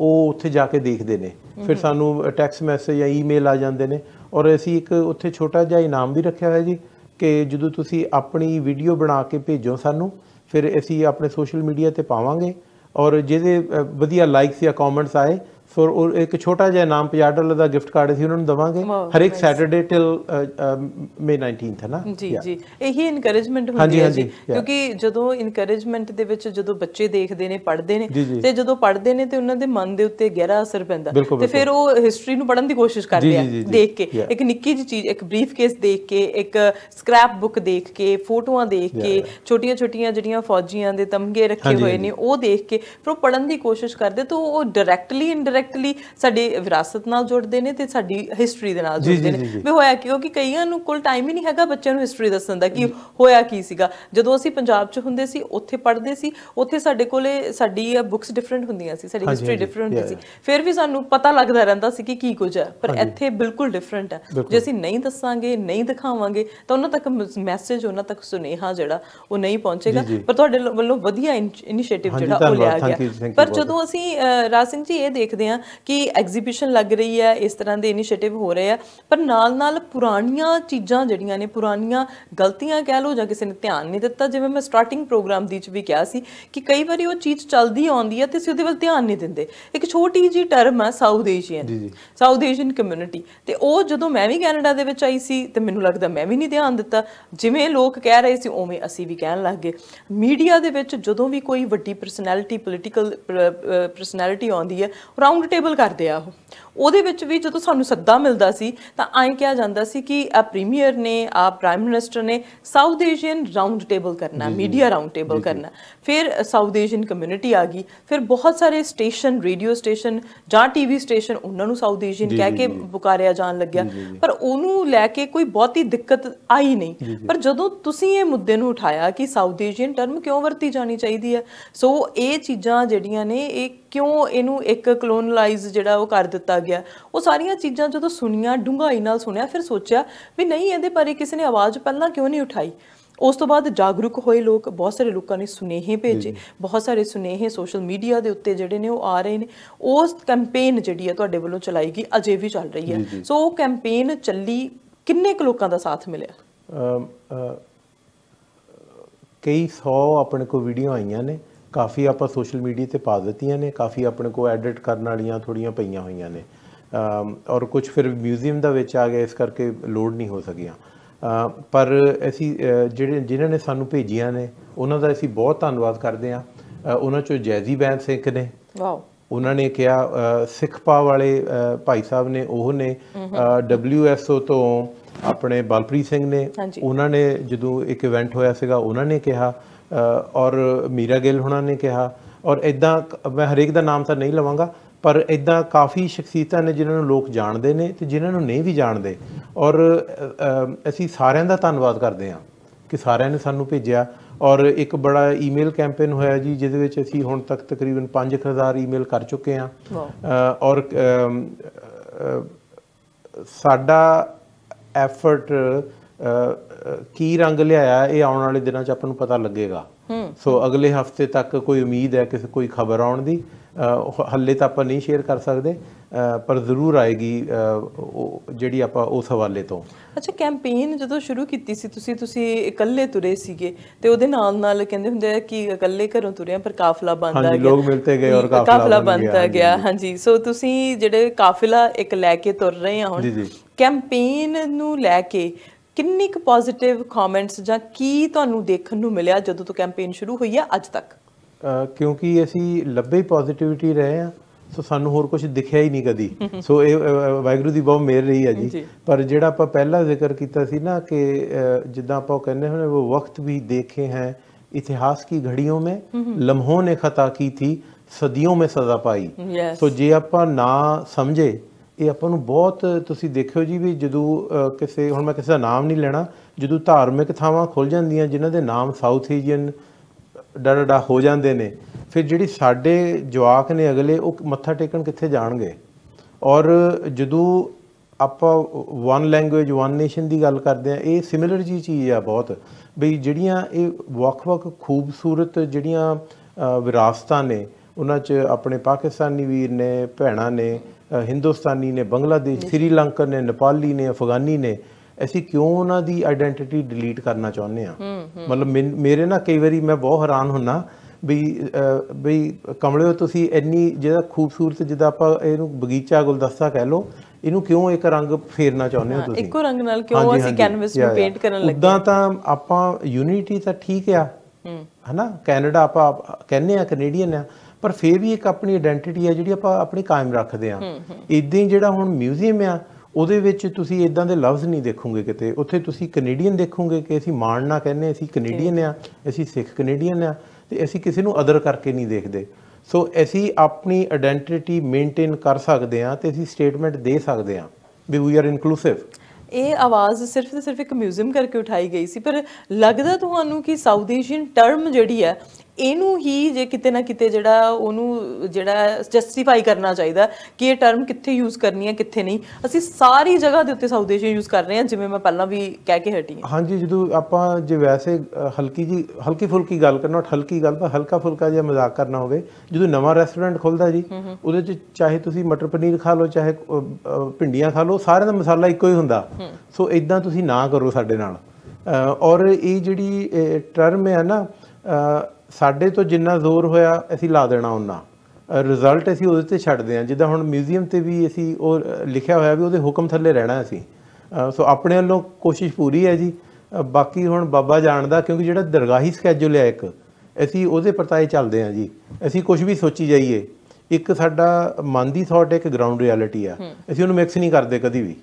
ਉਹ ਉੱਥੇ ਜਾ ਕੇ ਦੇਖਦੇ ਨੇ ਫਿਰ ਸਾਨੂੰ ਟੈਕਸ ਮੈਸੇਜ ਜਾਂ ਈਮੇਲ ਆ ਜਾਂਦੇ ਨੇ ਔਰ ਅਸੀਂ ਇੱਕ ਉੱਥੇ ਛੋਟਾ ਜਿਹਾ ਇਨਾਮ ਵੀ ਰੱਖਿਆ ਹੋਇਆ ਜੀ ਕਿ ਜਦੋਂ ਤੁਸੀਂ ਆਪਣੀ ਵੀਡੀਓ ਬਣਾ ਕੇ ਭੇਜੋ ਸਾਨੂੰ ਫਿਰ ਅਸੀਂ ਆਪਣੇ ਸੋਸ਼ਲ ਮੀਡੀਆ ਤੇ ਪਾਵਾਂਗੇ ਔਰ ਜਿਹਦੇ ਵਧੀਆ ਲਾਈਕਸ ਜਾਂ ਕਮੈਂਟਸ ਆਏ ਫਿਰ ਉਹ ਇੱਕ ਛੋਟਾ ਜਿਹਾ ਨਾਮ 50 ਡਾਲਰ ਦਾ ਗਿਫਟ ਕਾਰਡ ਸੀ ਉਹਨਾਂ ਨੂੰ ਦਵਾਂਗੇ ਹਰ ਇੱਕ ਸੈਟਰਡੇ ਟਿਲ ਮੇ 19th ਹੈ ਨਾ ਜੀ ਜੀ ਇਹੀ ਇਨਕਰੇਜਮੈਂਟ ਹੁੰਦੀ ਹੈ ਜੀ ਕਿਉਂਕਿ ਜਦੋਂ ਇਨਕਰੇਜਮੈਂਟ ਦੇ ਵਿੱਚ ਜਦੋਂ ਬੱਚੇ ਦੇਖਦੇ ਨੇ ਪੜ੍ਹਦੇ ਨੇ ਤੇ ਜਦੋਂ ਪੜ੍ਹਦੇ ਨੇ ਤੇ ਉਹਨਾਂ ਦੇ ਮਨ ਦੇ ਉੱਤੇ ਗਹਿਰਾ ਅਸਰ ਪੈਂਦਾ ਤੇ ਫਿਰ ਉਹ ਹਿਸਟਰੀ ਨੂੰ ਪੜ੍ਹਨ ਦੀ ਕੋਸ਼ਿਸ਼ ਕਰਦੇ ਆ ਦੇਖ ਕੇ ਇੱਕ ਨਿੱਕੀ ਜੀ ਚੀਜ਼ ਇੱਕ ਬਰੀਫ ਕੇਸ ਦੇਖ ਕੇ ਇੱਕ ਸਕ੍ਰੈਪ ਬੁੱਕ ਦੇਖ ਕੇ ਫੋਟੋਆਂ ਦੇਖ ਕੇ ਛੋਟੀਆਂ ਛੋਟੀਆਂ ਜਿਹੜੀਆਂ ਫੌਜੀਆਂ ਦੇ ਤਮਗੇ ਰੱਖੇ ਹੋਏ ਨੇ ਉਹ ਦੇਖ ਕੇ ਫਿਰ ਉਹ ਪੜ੍ਹਨ ਦੀ ਕੋਸ਼ਿਸ਼ ਕਰਦੇ ਤਾਂ ਉਹ ਡਾਇਰੈਕਟਲੀ ਇਨਡਾਇਰੈਕਟ ਡਾਇਰੈਕਟਲੀ ਸਾਡੀ ਵਿਰਾਸਤ ਨਾਲ ਜੁੜਦੇ ਨੇ ਤੇ ਸਾਡੀ ਹਿਸਟਰੀ ਦੇ ਨਾਲ ਜੁੜਦੇ ਨੇ ਵੀ ਹੋਇਆ ਕਿ ਕਿਉਂਕਿ ਕਈਆਂ ਨੂੰ ਕੋਲ ਟਾਈਮ ਹੀ ਨਹੀਂ ਹੈਗਾ ਬੱਚਿਆਂ ਨੂੰ ਹਿਸਟਰੀ ਦੱਸਣ ਦਾ ਕਿ ਹੋਇਆ ਕੀ ਸੀਗਾ ਜਦੋਂ ਅਸੀਂ ਪੰਜਾਬ 'ਚ ਹੁੰਦੇ ਸੀ ਉੱਥੇ ਪੜ੍ਹਦੇ ਸੀ ਉੱਥੇ ਸਾਡੇ ਕੋਲੇ ਸਾਡੀ ਬੁੱਕਸ ਡਿਫਰੈਂਟ ਹੁੰਦੀਆਂ ਸੀ ਸਾਡੀ ਹਿਸਟਰੀ ਡਿਫਰੈਂਟ ਸੀ ਫਿਰ ਵੀ ਸਾਨੂੰ ਪਤਾ ਲੱਗਦਾ ਰਹਿੰਦਾ ਸੀ ਕਿ ਕੀ ਕੁਝ ਹੈ ਪਰ ਇੱਥੇ ਬਿਲਕੁਲ ਡਿਫਰੈਂਟ ਹੈ ਜੇ ਅਸੀਂ ਨਹੀਂ ਦੱਸਾਂਗੇ ਨਹੀਂ ਦਿਖਾਵਾਂਗੇ ਤਾਂ ਉਹਨਾਂ ਤੱਕ ਮੈਸੇਜ ਉਹਨਾਂ ਤੱਕ ਸੁਨੇਹਾ ਜਿਹੜਾ ਉਹ ਨਹੀਂ ਪਹੁੰਚੇਗਾ ਪਰ ਤੁਹਾਡੇ ਵੱਲੋਂ ਵਧੀਆ ਇਨੀਸ਼ੀਏਟਿਵ ਜਿਹੜਾ ਉਹ ਲਿਆ ਗਿਆ ਪਰ ਜਦੋਂ ਅਸੀਂ ਰਾਜ ਸਿੰਘ ਜੀ ਇਹ ਦੇਖਦੇ ਆ ਕਿ ਐਗਜ਼ੀਬਿਸ਼ਨ ਲੱਗ ਰਹੀ ਹੈ ਇਸ ਤਰ੍ਹਾਂ ਦੇ ਇਨੀਸ਼ੀਏਟਿਵ ਹੋ ਰਹੇ ਆ ਪਰ ਨਾਲ-ਨਾਲ ਪੁਰਾਣੀਆਂ ਚੀਜ਼ਾਂ ਜਿਹੜੀਆਂ ਨੇ ਪੁਰਾਣੀਆਂ ਗਲਤੀਆਂ ਕਹਿ ਲਓ ਜਾਂ ਕਿਸੇ ਨੇ ਧਿਆਨ ਨਹੀਂ ਦਿੱਤਾ ਜਿਵੇਂ ਮੈਂ ਸਟਾਰਟਿੰਗ ਪ੍ਰੋਗਰਾਮ ਦੀ ਚ ਵੀ ਕਿਹਾ ਸੀ ਕਿ ਕਈ ਵਾਰੀ ਉਹ ਚੀਜ਼ ਚੱਲਦੀ ਆਉਂਦੀ ਹੈ ਤੇ ਅਸੀਂ ਉਹਦੇ ਵੱਲ ਧਿਆਨ ਨਹੀਂ ਦਿੰਦੇ ਇੱਕ ਛੋਟੀ ਜੀ ਟਰਮ ਹੈ south Asian south Asian community ਤੇ ਉਹ ਜਦੋਂ ਮੈਂ ਵੀ ਕੈਨੇਡਾ ਦੇ ਵਿੱਚ ਆਈ ਸੀ ਤੇ ਮੈਨੂੰ ਲੱਗਦਾ ਮੈਂ ਵੀ ਨਹੀਂ ਧਿਆਨ ਦਿੱਤਾ ਜਿਵੇਂ ਲੋਕ ਕਹਿ ਰਹੇ ਸੀ ਉਵੇਂ ਅਸੀਂ ਵੀ ਕਹਿਣ ਲੱਗ ਗਏ ਮੀਡੀਆ ਦੇ ਵਿੱਚ ਜਦੋਂ ਵੀ ਕੋਈ ਵੱਡੀ ਪਰਸਨੈਲਿਟੀ ਪੋਲੀਟੀਕਲ ਪਰਸਨੈਲਿਟੀ ਆਉਂਦੀ ਹੈ ਰਾਉਂਡ ਟੇਬਲ ਕਰਦੇ ਆ ਉਹ ਉਹਦੇ ਵਿੱਚ ਵੀ ਜਦੋਂ ਸਾਨੂੰ ਸੱਦਾ ਮਿਲਦਾ ਸੀ ਤਾਂ ਐਂ ਕਿਹਾ ਜਾਂਦਾ ਸੀ ਕਿ ਆ ਪ੍ਰੀਮੀਅਰ ਨੇ ਆ ਪ੍ਰਾਈਮ ਮਿਨਿਸਟਰ ਨੇ ਸਾਊਥ ਏਸ਼ੀਅਨ ਰਾਉਂਡ ਟੇਬਲ ਕਰਨਾ ਮੀਡੀਆ ਰਾਉਂਡ ਟੇਬਲ ਕਰਨਾ ਫਿਰ ਸਾਊਥ ਏਸ਼ੀਅਨ ਕਮਿਊਨਿਟੀ ਆ ਗਈ ਫਿਰ ਬਹੁਤ ਸਾਰੇ ਸਟੇਸ਼ਨ ਰੇਡੀਓ ਸਟੇਸ਼ਨ ਜਾਂ ਟੀਵੀ ਸਟੇਸ਼ਨ ਉਹਨਾਂ ਨੂੰ ਸਾਊਥ ਏਸ਼ੀਅਨ ਕਹਿ ਕੇ ਪੁਕਾਰਿਆ ਜਾਣ ਲੱਗਿਆ ਪਰ ਉਹਨੂੰ ਲੈ ਕੇ ਕੋਈ ਬਹੁਤੀ ਦਿੱਕਤ ਆਈ ਨਹੀਂ ਪਰ ਜਦੋਂ ਤੁਸੀਂ ਇਹ ਮੁੱਦੇ ਨੂੰ ਉਠਾਇਆ ਕਿ ਸਾਊਥ ਏਸ਼ੀਅਨ ਟਰਮ ਕਿਉਂ ਵਰਤੀ ਜਾਣੀ ਚਾਹੀਦੀ ਹੈ ਸੋ ਇਹ ਚੀਜ਼ਾਂ ਜਿਹੜੀਆਂ ਨੇ ਇਹ ਕਿਉਂ ਇਹਨੂੰ ਇੱਕ ਕਲੋਨਲਾਈਜ਼ ਜਿਹੜਾ ਉਹ ਕਰ ਦਿੱਤਾ ਗਿਆ ਉਹ ਸਾਰੀਆਂ ਚੀਜ਼ਾਂ ਜਦੋਂ ਸੁਣੀਆਂ ਡੂੰਘਾਈ ਨਾਲ ਸੁਣਿਆ ਫਿਰ ਸੋਚਿਆ ਵੀ ਨਹੀਂ ਇਹਦੇ ਬਾਰੇ ਕਿਸੇ ਨੇ ਆਵਾਜ਼ ਪਹਿਲਾਂ ਕਿਉਂ ਨਹੀਂ ਉਠਾਈ ਉਸ ਤੋਂ ਬਾਅਦ ਜਾਗਰੂਕ ਹੋਏ ਲੋਕ ਬਹੁਤ ਸਾਰੇ ਲੋਕਾਂ ਨੇ ਸੁਨੇਹੇ ਭੇਜੇ ਬਹੁਤ ਸਾਰੇ ਸੁਨੇਹੇ ਸੋਸ਼ਲ ਮੀਡੀਆ ਦੇ ਉੱਤੇ ਜਿਹੜੇ ਨੇ ਉਹ ਆ ਰਹੇ ਨੇ ਉਸ ਕੈਂਪੇਨ ਜਿਹੜੀ ਹੈ ਤੁਹਾਡੇ ਵੱਲੋਂ ਚਲਾਈ ਗਈ ਅਜੇ ਵੀ ਚੱਲ ਰਹੀ ਹੈ ਸੋ ਉਹ ਕੈਂਪੇਨ ਚੱਲੀ ਕਿੰਨੇ ਕੁ ਲੋਕਾਂ ਦਾ ਸਾਥ ਮਿਲਿਆ ਕਈ 100 ਆਪਣੇ ਕੋ ਵੀਡੀਓ ਆਈਆਂ ਨੇ ਕਾਫੀ ਆਪਾਂ ਸੋਸ਼ਲ ਮੀਡੀਆ ਤੇ ਪਾ ਦਿੱਤੀਆਂ ਨੇ ਕਾਫੀ ਆਪਣੇ ਕੋ ਐਡਿਟ ਕਰਨ ਵਾਲੀਆਂ ਥੋੜੀਆਂ ਪਈਆਂ ਹੋਈਆਂ ਨੇ ਔਰ ਕੁਝ ਫਿਰ ਮਿਊਜ਼ੀਅਮ ਦਾ ਵਿੱਚ ਆ ਗਿਆ ਇਸ ਕਰਕੇ ਲੋਡ ਨਹੀਂ ਹੋ ਸਕੀਆਂ ਪਰ ਅਸੀਂ ਜਿਹੜੇ ਜਿਨ੍ਹਾਂ ਨੇ ਸਾਨੂੰ ਭੇਜੀਆਂ ਨੇ ਉਹਨਾਂ ਦਾ ਅਸੀਂ ਬਹੁਤ ਧੰਨਵਾਦ ਕਰਦੇ ਹਾਂ ਉਹਨਾਂ ਚੋਂ ਜੈਜ਼ੀ ਬੈਂਸ ਸਿੰਘ ਨੇ ਵਾਓ ਉਹਨਾਂ ਨੇ ਕਿਹਾ ਸਿੱਖ ਪਾ ਵਾਲੇ ਭਾਈ ਸਾਹਿਬ ਨੇ ਉਹ ਨੇ ਡਬਲਯੂਐਸਓ ਤੋਂ ਆਪਣੇ ਬਲਪ੍ਰੀਤ ਸਿੰਘ ਨੇ ਉਹਨਾਂ ਨੇ ਜਦੋਂ ਇੱਕ ਇਵੈਂਟ ਹੋਇਆ ਸੀਗਾ ਉਹਨਾਂ ਨੇ ਕਿਹਾ ਔਰ ਮੀਰਾ ਗਿੱਲ ਹੁਣਾਂ ਨੇ ਕਿਹਾ ਔਰ ਇਦਾਂ ਮੈਂ ਹਰੇਕ ਦਾ ਨਾਮ ਤਾਂ ਨਹੀਂ ਲਵਾਂਗਾ ਪਰ ਇਦਾਂ ਕਾਫੀ ਸ਼ਖਸੀਅਤਾਂ ਨੇ ਜਿਨ੍ਹਾਂ ਨੂੰ ਲੋਕ ਜਾਣਦੇ ਨੇ ਤੇ ਜਿਨ੍ਹਾਂ ਨੂੰ ਨਹੀਂ ਵੀ ਜਾਣਦੇ ਔਰ ਅਸੀਂ ਸਾਰਿਆਂ ਦਾ ਧੰਨਵਾਦ ਕਰਦੇ ਹਾਂ ਕਿ ਸਾਰਿਆਂ ਨੇ ਸਾਨੂੰ ਭੇਜਿਆ ਔਰ ਇੱਕ ਬੜਾ ਈਮੇਲ ਕੈਂਪੇਨ ਹੋਇਆ ਜੀ ਜਿਹਦੇ ਵਿੱਚ ਅਸੀਂ ਹੁਣ ਤੱਕ ਤਕਰੀਬਨ 5000 ਈਮੇਲ ਕਰ ਚੁੱਕੇ ਹਾਂ ਔਰ ਸਾਡਾ ਐਫਰਟ ਕੀ ਰੰਗ ਲਿਆਇਆ ਇਹ ਆਉਣ ਵਾਲੇ ਦਿਨਾਂ 'ਚ ਆਪਾਂ ਨੂੰ ਪਤਾ ਲੱਗੇਗਾ ਸੋ ਅਗਲੇ ਹਫਤੇ ਤੱਕ ਕੋਈ ਉਮੀਦ ਹੈ ਕਿ ਕੋਈ ਖਬਰ ਆਉਣ ਦੀ ਹੱਲੇ ਤਾਂ ਆਪਾਂ ਨਹੀਂ ਸ਼ੇਅਰ ਕਰ ਸਕਦੇ ਪਰ ਜ਼ਰੂਰ ਆਏਗੀ ਜਿਹੜੀ ਆਪਾਂ ਉਸ ਹਵਾਲੇ ਤੋਂ ਅੱਛਾ ਕੈਂਪੇਨ ਜਦੋਂ ਸ਼ੁਰੂ ਕੀਤੀ ਸੀ ਤੁਸੀਂ ਤੁਸੀਂ ਇਕੱਲੇ ਤੁਰੇ ਸੀਗੇ ਤੇ ਉਹਦੇ ਨਾਲ ਨਾਲ ਕਹਿੰਦੇ ਹੁੰਦੇ ਆ ਕਿ ਇਕੱਲੇ ਘਰੋਂ ਤੁਰੇ ਪਰ ਕਾਫਲਾ ਆ ਗਿਆ ਹਾਂਜੀ ਲੋਕ ਮਿਲਤੇ ਗਏ ਔਰ ਕਾਫਲਾ ਆ ਗਿਆ ਹਾਂਜੀ ਸੋ ਤੁਸੀਂ ਜਿਹੜੇ ਕਾਫਲਾ ਇੱਕ ਲੈ ਕੇ ਤੁਰ ਰਹੇ ਆ ਹੁਣ ਕੈਂਪੇਨ ਨੂੰ ਲੈ ਕੇ ਕਿੰਨੇ ਕੁ ਪੋਜ਼ਿਟਿਵ ਕਮੈਂਟਸ ਜਾਂ ਕੀ ਤੁਹਾਨੂੰ ਦੇਖਣ ਨੂੰ ਮਿਲਿਆ ਜਦੋਂ ਤੋਂ ਕੈਂਪੇਨ ਸ਼ੁਰੂ ਹੋਈ ਹੈ ਅੱਜ ਤੱਕ ਕਿਉਂਕਿ ਅਸੀਂ ਲੱਭੇ ਪੋਜ਼ਿਟਿਵਿਟੀ ਰਹੇ ਆ ਸੋ ਸਾਨੂੰ ਹੋਰ ਕੁਝ ਦਿਖਿਆ ਹੀ ਨਹੀਂ ਕਦੀ ਸੋ ਇਹ ਵਾਇਗਰੂ ਦੀ ਬਹੁਤ ਮੇਰ ਰਹੀ ਹੈ ਜੀ ਪਰ ਜਿਹੜਾ ਆਪਾਂ ਪਹਿਲਾਂ ਜ਼ਿਕਰ ਕੀਤਾ ਸੀ ਨਾ ਕਿ ਜਿੱਦਾਂ ਆਪਾਂ ਕਹਿੰਦੇ ਹੁੰਦੇ ਉਹ ਵਕਤ ਵੀ ਦੇਖੇ ਹੈ ਇਤਿਹਾਸ ਕੀ ਘੜੀਆਂ ਮੇ ਲਮਹੋਂ ਨੇ ਖਤਾ ਕੀ ਥੀ ਸਦੀਆਂ ਮੇ ਸਜ਼ਾ ਪਾਈ ਸੋ ਜੇ ਆਪਾਂ ਨਾ ਸਮਝੇ ਇਹ ਆਪਾਂ ਨੂੰ ਬਹੁਤ ਤੁਸੀਂ ਦੇਖਿਓ ਜੀ ਵੀ ਜਦੋਂ ਕਿਸੇ ਹੁਣ ਮੈਂ ਕਿਸੇ ਦਾ ਨਾਮ ਨਹੀਂ ਲੈਣਾ ਜਦੋਂ ਧਾਰਮਿਕ ਥਾਵਾਂ ਖੁੱਲ ਜਾਂਦੀਆਂ ਜਿਨ੍ਹਾਂ ਦੇ ਨਾਮ ਸਾਊਥ ਏਸ਼ੀਅਨ ਡਾਡਾ ਹੋ ਜਾਂਦੇ ਨੇ ਫਿਰ ਜਿਹੜੀ ਸਾਡੇ ਜਵਾਕ ਨੇ ਅਗਲੇ ਉਹ ਮੱਥਾ ਟੇਕਣ ਕਿੱਥੇ ਜਾਣਗੇ ਔਰ ਜਦੋਂ ਆਪਾਂ ਵਨ ਲੈਂਗੁਏਜ ਵਨ ਨੇਸ਼ਨ ਦੀ ਗੱਲ ਕਰਦੇ ਆ ਇਹ ਸਿਮਿਲਰ ਜੀ ਚੀਜ਼ ਆ ਬਹੁਤ ਵੀ ਜਿਹੜੀਆਂ ਇਹ ਵੱਖ-ਵੱਖ ਖੂਬਸੂਰਤ ਜਿਹੜੀਆਂ ਵਿਰਾਸਤਾਂ ਨੇ ਉਹਨਾਂ 'ਚ ਆਪਣੇ ਪਾਕਿਸਤਾਨੀ ਵੀਰ ਨੇ ਭੈਣਾ ਨੇ ਹਿੰਦੁਸਤਾਨੀ ਨੇ ਬੰਗਲਾਦੇਸ਼ ਸ੍ਰੀਲੰਕਾ ਨੇ ਨੇਪਾਲੀ ਨੇ ਅਫਗਾਨੀ ਨੇ ਅਸੀਂ ਕਿਉਂ ਉਹਨਾਂ ਦੀ ਆਇਡੈਂਟੀਟੀ ਡਿਲੀਟ ਕਰਨਾ ਚਾਹੁੰਦੇ ਆ ਮਤਲਬ ਮੇਰੇ ਨਾਲ ਕਈ ਵਾਰੀ ਮੈਂ ਬਹੁਤ ਹੈਰਾਨ ਹੁੰਨਾ ਵੀ ਵੀ ਕਮਲੇ ਤੁਸੀਂ ਇੰਨੀ ਜਿਹੜਾ ਖੂਬਸੂਰਤ ਜਿਹਦਾ ਆਪਾਂ ਇਹਨੂੰ ਬਗੀਚਾ ਗੁਲਦਸਤਾ ਕਹਿ ਲਓ ਇਹਨੂੰ ਕਿਉਂ ਇੱਕ ਰੰਗ ਫੇਰਨਾ ਚਾਹੁੰਦੇ ਹੋ ਤੁਸੀਂ ਇੱਕੋ ਰੰਗ ਨਾਲ ਕਿਉਂ ਅਸੀਂ ਕੈਨਵਸ ਨੂੰ ਪੇਂਟ ਕਰਨ ਲੱਗੇ ਉਦਾਂ ਤਾਂ ਆਪਾਂ ਯੂਨਿਟੀ ਤਾਂ ਠੀਕ ਆ ਹਨਾ ਕੈਨੇਡਾ ਆਪਾਂ ਕਹਿੰਦੇ ਆ ਕੈਨੇਡੀਅਨ ਆ ਪਰ ਫੇਰ ਵੀ ਇੱਕ ਆਪਣੀ ਆਇਡੈਂਟੀਟੀ ਹੈ ਜਿਹੜੀ ਆਪਾਂ ਆਪਣੀ ਕਾਇਮ ਰੱਖਦੇ ਆ ਇਦਾਂ ਹੀ ਜਿਹੜਾ ਹੁਣ ਮਿਊਜ਼ੀਅਮ ਆ ਉਹਦੇ ਵਿੱਚ ਤੁਸੀਂ ਇਦਾਂ ਦੇ ਲਫ਼ਜ਼ ਨਹੀਂ ਦੇਖੋਗੇ ਕਿਤੇ ਉੱਥੇ ਤੁਸੀਂ ਕੈਨੇਡੀਅਨ ਦੇਖੋਗੇ ਕਿ ਅਸੀਂ ਮਾਣ ਨਾ ਕਹਿੰਦੇ ਅਸੀਂ ਕੈਨੇਡੀਅਨ ਆ ਅਸੀਂ ਸਿੱਖ ਕੈਨੇਡੀਅਨ ਆ ਤੇ ਅਸੀਂ ਕਿਸੇ ਨੂੰ ਅਦਰ ਕਰਕੇ ਨਹੀਂ ਦੇਖਦੇ ਸੋ ਅਸੀਂ ਆਪਣੀ ਆਇਡੈਂਟੀਟੀ ਮੇਨਟੇਨ ਕਰ ਸਕਦੇ ਆ ਤੇ ਅਸੀਂ ਸਟੇਟਮੈਂਟ ਦੇ ਸਕਦੇ ਆ ਵੀ ਵੀ ਆਰ ਇਨਕਲੂਸਿਵ ਇਹ ਆਵਾਜ਼ ਸਿਰਫ ਤੇ ਸਿਰਫ ਇੱਕ ਮਿਊਜ਼ੀਅਮ ਕਰਕੇ ਉਠਾਈ ਗਈ ਸੀ ਪਰ ਲੱਗਦਾ ਤੁਹਾਨੂੰ ਕਿ ਸਾਊਥ ਏਸ਼ੀਅਨ ਟਰਮ ਜਿਹੜੀ ਹੈ ਇਹਨੂੰ ਹੀ ਜੇ ਕਿਤੇ ਨਾ ਕਿਤੇ ਜਿਹੜਾ ਉਹਨੂੰ ਜਿਹੜਾ ਜਸਟੀਫਾਈ ਕਰਨਾ ਚਾਹੀਦਾ ਕਿ ਇਹ ਟਰਮ ਕਿੱਥੇ ਯੂਜ਼ ਕਰਨੀ ਹੈ ਕਿੱਥੇ ਨਹੀਂ ਅਸੀਂ ਸਾਰੀ ਜਗ੍ਹਾ ਦੇ ਉੱਤੇ ਸਾਊਥ ਯੂਜ਼ ਕਰ ਰਹੇ ਹਾਂ ਜਿਵੇਂ ਮੈਂ ਪਹਿਲਾਂ ਵੀ ਕਹਿ ਕੇ ਹਟੀ ਹਾਂ ਹਾਂਜੀ ਜਦੋਂ ਆਪਾਂ ਜੇ ਵੈਸੇ ਹਲਕੀ ਜੀ ਹਲਕੀ ਫੁਲਕੀ ਗੱਲ ਕਰਨਾ ਹਲਕੀ ਗੱਲ ਤਾਂ ਹਲਕਾ ਫੁਲਕਾ ਜਿਹਾ ਮਜ਼ਾਕ ਕਰਨਾ ਹੋਵੇ ਜਦੋਂ ਨਵਾਂ ਰੈਸਟੋਰੈਂਟ ਖੁੱਲਦਾ ਜੀ ਉਹਦੇ ਚ ਚਾਹੇ ਤੁਸੀਂ ਮਟਰ ਪਨੀਰ ਖਾ ਲਓ ਚਾਹੇ ਭਿੰਡੀਆਂ ਖਾ ਲਓ ਸਾਰਿਆਂ ਦਾ ਮਸਾਲਾ ਇੱਕੋ ਹੀ ਹੁੰਦਾ ਸੋ ਇਦਾਂ ਤੁਸੀਂ ਨਾ ਕਰੋ ਸਾਡੇ ਨਾਲ ਔਰ ਇਹ ਜਿਹੜੀ ਟਰਮ ਹੈ ਨਾ ਸਾਡੇ ਤੋਂ ਜਿੰਨਾ ਜ਼ੋਰ ਹੋਇਆ ਅਸੀਂ ਲਾ ਦੇਣਾ ਉਹਨਾਂ ਰਿਜ਼ਲਟ ਅਸੀਂ ਉਹਦੇ ਤੇ ਛੱਡਦੇ ਆ ਜਿੱਦਾਂ ਹੁਣ ਮਿਊਜ਼ੀਅਮ ਤੇ ਵੀ ਅਸੀਂ ਉਹ ਲਿਖਿਆ ਹੋਇਆ ਵੀ ਉਹਦੇ ਹੁਕਮ ਥੱਲੇ ਰਹਿਣਾ ਅਸੀਂ ਸੋ ਆਪਣੇ ਵੱਲੋਂ ਕੋਸ਼ਿਸ਼ ਪੂਰੀ ਹੈ ਜੀ ਬਾਕੀ ਹੁਣ ਬਾਬਾ ਜਾਣਦਾ ਕਿਉਂਕਿ ਜਿਹੜਾ ਦਰਗਾਹੀ ਸਕੇਜੂਲ ਹੈ ਇੱਕ ਅਸੀਂ ਉਹਦੇ ਪਰਤਾਏ ਚੱਲਦੇ ਆ ਜੀ ਅਸੀਂ ਕੁਝ ਵੀ ਸੋਚੀ ਜਾਈਏ ਇੱਕ ਸਾਡਾ ਮਨ ਦੀ ਥਾਟ ਇੱਕ ਗਰਾਊਂਡ ਰਿਐਲਿਟੀ ਆ ਅਸੀਂ ਉਹਨੂੰ ਮਿਕਸ ਨਹੀਂ ਕਰਦੇ ਕਦੀ ਵੀ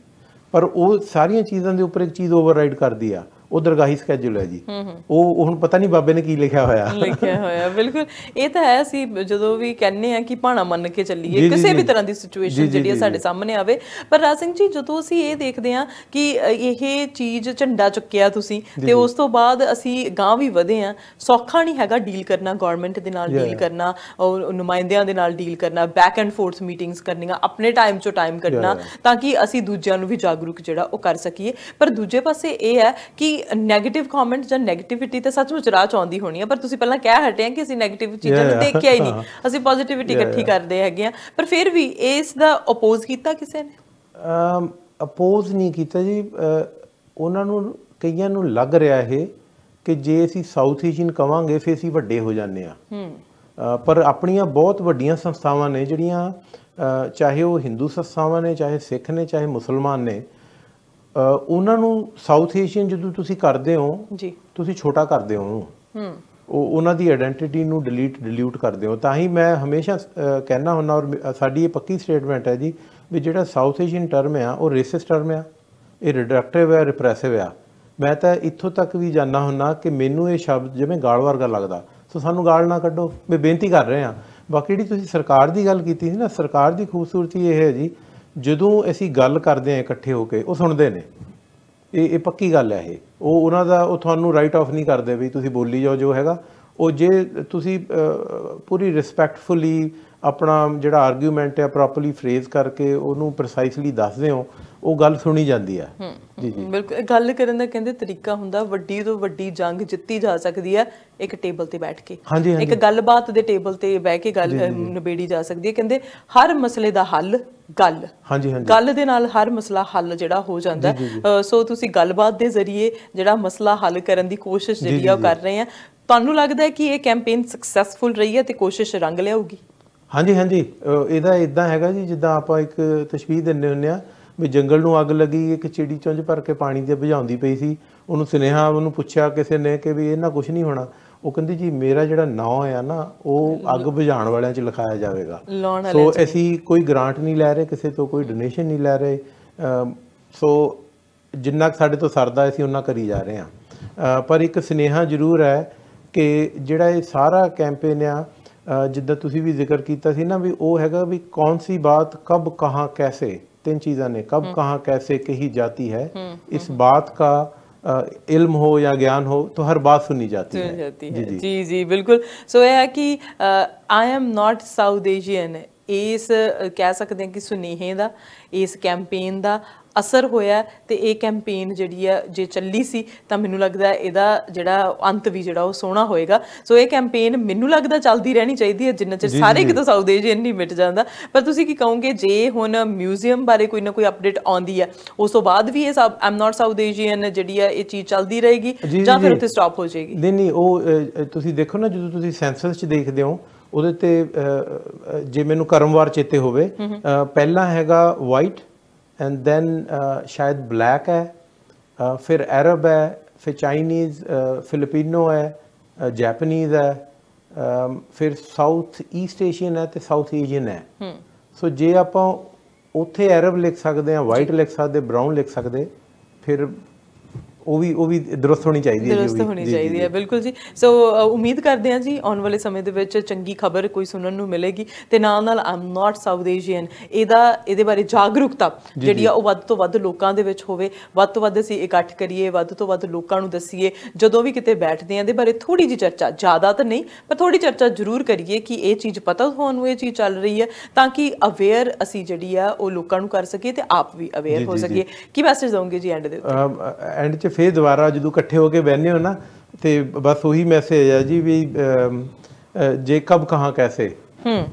ਪਰ ਉਹ ਸਾਰੀਆਂ ਚੀਜ਼ਾਂ ਦੇ ਉੱਪਰ ਇੱਕ ਚੀਜ਼ ਓਵਰਰਾਈਡ ਕਰਦੀ ਆ ਉਹ ਦਰਗਾਹੀ ਸਕੇਜੂਲ ਹੈ ਜੀ ਉਹ ਹੁਣ ਪਤਾ ਨਹੀਂ ਬਾਬੇ ਨੇ ਕੀ ਲਿਖਿਆ ਹੋਇਆ ਲਿਖਿਆ ਹੋਇਆ ਬਿਲਕੁਲ ਇਹ ਤਾਂ ਹੈ ਅਸੀਂ ਜਦੋਂ ਵੀ ਕਹਿੰਨੇ ਆ ਕਿ ਭਾਣਾ ਮੰਨ ਕੇ ਚੱਲੀਏ ਕਿਸੇ ਵੀ ਤਰ੍ਹਾਂ ਦੀ ਸਿਚੁਏਸ਼ਨ ਜਿਹੜੀ ਸਾਡੇ ਸਾਹਮਣੇ ਆਵੇ ਪਰ ਰਾਜ ਸਿੰਘ ਜੀ ਜਦੋਂ ਅਸੀਂ ਇਹ ਦੇਖਦੇ ਆ ਕਿ ਇਹ ਚੀਜ਼ ਝੰਡਾ ਚੁੱਕਿਆ ਤੁਸੀਂ ਤੇ ਉਸ ਤੋਂ ਬਾਅਦ ਅਸੀਂ ਗਾਂ ਵੀ ਵਧੇ ਆ ਸੌਖਾ ਨਹੀਂ ਹੈਗਾ ਡੀਲ ਕਰਨਾ ਗਵਰਨਮੈਂਟ ਦੇ ਨਾਲ ਡੀਲ ਕਰਨਾ ਔਰ ਨੁਮਾਇੰਦਿਆਂ ਦੇ ਨਾਲ ਡੀਲ ਕਰਨਾ ਬੈਕ ਐਂਡ ਫੋਰਥ ਮੀਟਿੰਗਸ ਕਰਨੀਆਂ ਆਪਣੇ ਟਾਈਮ ਚੋਂ ਟਾਈਮ ਕੱਢਣਾ ਤਾਂ ਕਿ ਅਸੀਂ ਦੂਜਿਆਂ ਨੂੰ ਵੀ ਜਾਗਰੂਕ ਜਿਹੜਾ ਉਹ ਕਰ ਸਕੀਏ ਪਰ ਦੂਜੇ ਪਾਸੇ ਇਹ ਹੈ ਕਿ ਨੈਗੇਟਿਵ ਕਮੈਂਟਸ ਜਾਂ 네ਗੇਟਿਵਿਟੀ ਤਾਂ ਸੱਚਮੁੱਚ ਰਾਹ ਚ ਆਉਂਦੀ ਹੋਣੀ ਆ ਪਰ ਤੁਸੀਂ ਪਹਿਲਾਂ ਕਹਿ ਹਟੇ ਆ ਕਿ ਅਸੀਂ 네ਗੇਟਿਵ ਚੀਜ਼ਾਂ ਨੂੰ ਦੇਖਿਆ ਹੀ ਨਹੀਂ ਅਸੀਂ ਪੋਜ਼ਿਟਿਵਿਟੀ ਇਕੱਠੀ ਕਰਦੇ ਹੈਗੇ ਆ ਪਰ ਫਿਰ ਵੀ ਇਸ ਦਾ ਅਪੋਜ਼ ਕੀਤਾ ਕਿਸੇ ਨੇ ਅਪੋਜ਼ ਨਹੀਂ ਕੀਤਾ ਜੀ ਉਹਨਾਂ ਨੂੰ ਕਈਆਂ ਨੂੰ ਲੱਗ ਰਿਹਾ ਇਹ ਕਿ ਜੇ ਅਸੀਂ ਸਾਊਥ ਏਸ਼ੀਅਨ ਕਵਾਂਗੇ ਫੇ ਅਸੀਂ ਵੱਡੇ ਹੋ ਜਾਂਦੇ ਆ ਪਰ ਆਪਣੀਆਂ ਬਹੁਤ ਵੱਡੀਆਂ ਸੰਸਥਾਵਾਂ ਨੇ ਜਿਹੜੀਆਂ ਚਾਹੇ ਉਹ ਹਿੰਦੂ ਸੰਸਥਾਵਾਂ ਨੇ ਚਾਹੇ ਸਿੱਖ ਨੇ ਚਾਹੇ ਮੁਸਲਮਾਨ ਨੇ ਉਹਨਾਂ ਨੂੰ ਸਾਊਥ ਏਸ਼ੀਅਨ ਜਦੋਂ ਤੁਸੀਂ ਕਰਦੇ ਹੋ ਜੀ ਤੁਸੀਂ ਛੋਟਾ ਕਰਦੇ ਹੋ ਹੂੰ ਉਹ ਉਹਨਾਂ ਦੀ ਆਇਡੈਂਟੀਟੀ ਨੂੰ ਡਿਲੀਟ ਡਿਲੀਟ ਕਰਦੇ ਹੋ ਤਾਂ ਹੀ ਮੈਂ ਹਮੇਸ਼ਾ ਕਹਿਣਾ ਹੁੰਦਾ ਔਰ ਸਾਡੀ ਇਹ ਪੱਕੀ ਸਟੇਟਮੈਂਟ ਹੈ ਜੀ ਵੀ ਜਿਹੜਾ ਸਾਊਥ ਏਸ਼ੀਅਨ ਟਰਮ ਆ ਉਹ ਰੇਸਿਸਟ ਟਰਮ ਆ ਇਹ ਰਿਡਕਟਿਵ ਹੈ ਰਿਪਰੈਸਿਵ ਆ ਮੈਂ ਤਾਂ ਇੱਥੋਂ ਤੱਕ ਵੀ ਜਾਣਾ ਹੁੰਦਾ ਕਿ ਮੈਨੂੰ ਇਹ ਸ਼ਬਦ ਜਿਵੇਂ ਗਾਲ ਵਰਗਾ ਲੱਗਦਾ ਸੋ ਸਾਨੂੰ ਗਾਲ ਨਾ ਕੱਢੋ ਮੈਂ ਬੇਨਤੀ ਕਰ ਰਹੇ ਹਾਂ ਬਾਕੀ ਜਿਹੜੀ ਤੁਸੀਂ ਸਰਕਾਰ ਦੀ ਗੱਲ ਕੀਤੀ ਸੀ ਨਾ ਸਰਕਾਰ ਦੀ ਖੂਬਸੂਰਤੀ ਇਹ ਹੈ ਜੀ ਜਦੋਂ ਅਸੀਂ ਗੱਲ ਕਰਦੇ ਆ ਇਕੱਠੇ ਹੋ ਕੇ ਉਹ ਸੁਣਦੇ ਨੇ ਇਹ ਇਹ ਪੱਕੀ ਗੱਲ ਹੈ ਇਹ ਉਹ ਉਹਨਾਂ ਦਾ ਉਹ ਤੁਹਾਨੂੰ ਰਾਈਟ ਆਫ ਨਹੀਂ ਕਰਦੇ ਵੀ ਤੁਸੀਂ ਬੋਲੀ ਜਾਓ ਜੋ ਹੈਗਾ ਉਹ ਜੇ ਤੁਸੀਂ ਪੂਰੀ ਰਿਸਪੈਕਟਫੁਲੀ ਆਪਣਾ ਜਿਹੜਾ ਆਰਗੂਮੈਂਟ ਹੈ ਪ੍ਰੋਪਰਲੀ ਫਰੇਜ਼ ਕਰਕੇ ਉਹਨੂੰ ਪ੍ਰੀਸਾਈਸਲੀ ਦੱਸਦੇ ਹੋ ਉਹ ਗੱਲ ਸੁਣੀ ਜਾਂਦੀ ਆ ਜੀ ਜੀ ਬਿਲਕੁਲ ਗੱਲ ਕਰਨ ਦਾ ਕਹਿੰਦੇ ਤਰੀਕਾ ਹੁੰਦਾ ਵੱਡੀ ਤੋਂ ਵੱਡੀ ਜੰਗ ਜਿੱਤੀ ਜਾ ਸਕਦੀ ਆ ਇੱਕ ਟੇਬਲ ਤੇ ਬੈਠ ਕੇ ਇੱਕ ਗੱਲਬਾਤ ਦੇ ਟੇਬਲ ਤੇ ਬਹਿ ਕੇ ਗੱਲ ਨਿਬੇੜੀ ਜਾ ਸਕਦੀ ਹੈ ਕਹਿੰਦੇ ਹਰ ਮਸਲੇ ਦਾ ਹੱਲ ਗੱਲ ਹਾਂਜੀ ਹਾਂਜੀ ਗੱਲ ਦੇ ਨਾਲ ਹਰ ਮਸਲਾ ਹੱਲ ਜਿਹੜਾ ਹੋ ਜਾਂਦਾ ਸੋ ਤੁਸੀਂ ਗੱਲਬਾਤ ਦੇ ਜ਼ਰੀਏ ਜਿਹੜਾ ਮਸਲਾ ਹੱਲ ਕਰਨ ਦੀ ਕੋਸ਼ਿਸ਼ ਜਿਹੜੀ ਆ ਉਹ ਕਰ ਰਹੇ ਆ ਤੁਹਾਨੂੰ ਲੱਗਦਾ ਹੈ ਕਿ ਇਹ ਕੈਂਪੇਨ ਸਕਸੈਸਫੁਲ ਰਹੀ ਹੈ ਤੇ ਕੋਸ਼ਿਸ਼ ਰੰਗ ਲਿਆਊਗੀ ਹਾਂਜੀ ਹਾਂਜੀ ਇਹਦਾ ਇਦਾਂ ਹੈਗਾ ਜੀ ਜਿੱਦਾਂ ਆਪਾਂ ਇੱਕ ਤਸ਼ਵੀਰ ਦਿੰਨੇ ਹੁੰਨੇ ਆ ਵੀ ਜੰਗਲ ਨੂੰ ਅੱਗ ਲੱਗੀ ਇੱਕ ਚਿੜੀ ਚੁੰਝ ਭਰ ਕੇ ਪਾਣੀ ਦੇ ਭਜਾਉਂਦੀ ਪਈ ਸੀ ਉਹਨੂੰ ਸੁਨੇਹਾ ਉਹਨੂੰ ਪੁੱਛਿਆ ਕਿਸੇ ਨੇ ਕਿ ਵੀ ਇਹਨਾਂ ਕੁਝ ਨਹੀਂ ਹੋਣਾ ਉਹ ਕਹਿੰਦੀ ਜੀ ਮੇਰਾ ਜਿਹੜਾ ਨਾਂ ਹੈ ਨਾ ਉਹ ਅੱਗ ਬੁਝਾਉਣ ਵਾਲਿਆਂ 'ਚ ਲਿਖਾਇਆ ਜਾਵੇਗਾ ਸੋ ਅਸੀਂ ਕੋਈ ਗ੍ਰਾਂਟ ਨਹੀਂ ਲੈ ਰਹੇ ਕਿਸੇ ਤੋਂ ਕੋਈ ਡੋਨੇਸ਼ਨ ਨਹੀਂ ਲੈ ਰਹੇ ਸੋ ਜਿੰਨਾ ਸਾਡੇ ਤੋਂ ਸਰਦਾ ਅਸੀਂ ਉਹਨਾਂ ਕਰੀ ਜਾ ਰਹੇ ਹਾਂ ਪਰ ਇੱਕ ਸਨੇਹਾ ਜ਼ਰੂਰ ਹੈ ਕਿ ਜਿਹੜਾ ਇਹ ਸਾਰਾ ਕੈਂਪੇਨ ਆ ਜਿੱਦਾਂ ਤੁਸੀਂ ਵੀ ਜ਼ਿਕਰ ਕੀਤਾ ਸੀ ਨਾ ਵੀ ਉਹ ਹੈਗਾ ਵੀ ਕੌਣ ਸੀ ਬਾਤ ਕਬ ਕਹਾ ਕੈਸੇ तीन चीज़ें ने कब कहाँ कैसे कही जाती है इस बात का इल्म हो या ज्ञान हो तो हर बात सुनी जाती सुनी है, जाती है। जी, जी जी जी बिल्कुल सो यह है कि I am not south Asian ਇਸ ਕਹਿ ਸਕਦੇ ਹਾਂ ਕਿ ਸੁਨੇਹੇ ਦਾ ਇਸ ਕੈਂਪੇਨ ਦਾ ਅਸਰ ਹੋਇਆ ਤੇ ਇਹ ਕੈਂਪੇਨ ਜਿਹੜੀ ਆ ਜੇ ਚੱਲੀ ਸੀ ਤਾਂ ਮੈਨੂੰ ਲੱਗਦਾ ਇਹਦਾ ਜਿਹੜਾ ਅੰਤ ਵੀ ਜਿਹੜਾ ਉਹ ਸੋਹਣਾ ਹੋਏਗਾ ਸੋ ਇਹ ਕੈਂਪੇਨ ਮੈਨੂੰ ਲੱਗਦਾ ਚੱਲਦੀ ਰਹਿਣੀ ਚਾਹੀਦੀ ਹੈ ਜਿੰਨਾ ਚਿਰ ਸਾਰੇ ਕਿਤੇ ਸਾਊਥ ਏਸ਼ੀਅਨ ਨਹੀਂ ਮਿਟ ਜਾਂਦਾ ਪਰ ਤੁਸੀਂ ਕੀ ਕਹੋਗੇ ਜੇ ਹੁਣ ਮਿਊਜ਼ੀਅਮ ਬਾਰੇ ਕੋਈ ਨਾ ਕੋਈ ਅਪਡੇਟ ਆਉਂਦੀ ਹੈ ਉਸ ਤੋਂ ਬਾਅਦ ਵੀ ਇਹ ਸਭ ਆਮ ਨਾਟ ਜੀ ਐਨ ਜਿਹੜੀ ਆ ਇਹ ਚੀਜ਼ ਚੱਲਦੀ ਰਹੇਗੀ ਜਾਂ ਫਿਰ ਉੱਥੇ ਸਟਾਪ ਹੋ ਜਾਏਗੀ ਨਹੀਂ ਨਹੀਂ ਉਹ ਤੁਸੀਂ ਦੇਖੋ ਨਾ ਜਦੋਂ ਤੁਸੀਂ ਸੈਂਸਸ 'ਚ ਦੇਖਦੇ ਹੋ ਉਹਦੇ ਤੇ ਜੇ ਮੈਨੂੰ ਕਰਮਵਾਰ ਚੇਤੇ ਹੋਵੇ ਪਹਿਲਾ ਹੈਗਾ ਵਾਈਟ ਐਂਡ ਦੈਨ ਸ਼ਾਇਦ ਬਲੈਕ ਹੈ ਫਿਰ ਅਰਬ ਹੈ ਫਿਰ ਚਾਈਨੀਜ਼ ਫਿਲੀਪੀਨੋ ਹੈ ਜਾਪਨੀਜ਼ ਹੈ ਫਿਰ ਸਾਊਥ ਈਸਟ ਏਸ਼ੀਅਨ ਹੈ ਤੇ ਸਾਊਥ ਏਸ਼ੀਅਨ ਹੈ ਸੋ ਜੇ ਆਪਾਂ ਉੱਥੇ ਅਰਬ ਲਿਖ ਸਕਦੇ ਆ ਵਾਈਟ ਲਿਖ ਸਕਦੇ ਬ੍ਰਾਊਨ ਲਿਖ ਸਕਦੇ ਫਿਰ ਉਹ ਵੀ ਉਹ ਵੀ ਦਰਸਤ ਹੋਣੀ ਚਾਹੀਦੀ ਹੈ ਦਰਸਤ ਹੋਣੀ ਚਾਹੀਦੀ ਹੈ ਬਿਲਕੁਲ ਜੀ ਸੋ ਉਮੀਦ ਕਰਦੇ ਹਾਂ ਜੀ ਆਉਣ ਵਾਲੇ ਸਮੇਂ ਦੇ ਵਿੱਚ ਚੰਗੀ ਖਬਰ ਕੋਈ ਸੁਣਨ ਨੂੰ ਮਿਲੇਗੀ ਤੇ ਨਾਲ ਨਾਲ ਆਮ ਨਾਟ ਸਾਊਥ ਏਸ਼ੀਅਨ ਇਹਦਾ ਇਹਦੇ ਬਾਰੇ ਜਾਗਰੂਕਤਾ ਜਿਹੜੀ ਆ ਉਹ ਵੱਧ ਤੋਂ ਵੱਧ ਲੋਕਾਂ ਦੇ ਵਿੱਚ ਹੋਵੇ ਵੱਧ ਤੋਂ ਵੱਧ ਅਸੀਂ ਇਕੱਠ ਕਰੀਏ ਵੱਧ ਤੋਂ ਵੱਧ ਲੋਕਾਂ ਨੂੰ ਦੱਸੀਏ ਜਦੋਂ ਵੀ ਕਿਤੇ ਬੈਠਦੇ ਆਂ ਦੇ ਬਾਰੇ ਥੋੜੀ ਜੀ ਚਰਚਾ ਜ਼ਿਆਦਾ ਤਾਂ ਨਹੀਂ ਪਰ ਥੋੜੀ ਚਰਚਾ ਜ਼ਰੂਰ ਕਰੀਏ ਕਿ ਇਹ ਚੀਜ਼ ਪਤਾ ਨੂੰ ਇਹ ਚੀਜ਼ ਚੱਲ ਰਹੀ ਹੈ ਤਾਂ ਕਿ ਅਵੇਅਰ ਅਸੀਂ ਜਿਹੜੀ ਆ ਉਹ ਲੋਕਾਂ ਨੂੰ ਕਰ ਸਕੀਏ ਤੇ ਆਪ ਵੀ ਅਵੇਅਰ ਹੋ ਸਕੀਏ ਕੀ ਮੈਸੇਜ ਦਵਾਂਗੇ ਜੀ ਐਂਡ ਦੇ ਉੱਤੇ ਐਂਡ 'ਚ ਫੇਰ ਦੁਬਾਰਾ ਜਦੋਂ ਇਕੱਠੇ ਹੋ ਕੇ ਬੈਨੇ ਹੋ ਨਾ ਤੇ ਬਸ ਉਹੀ ਮੈਸੇਜ ਹੈ ਜੀ ਵੀ ਜੇ ਕਬ ਕਹਾ ਕੈਸੇ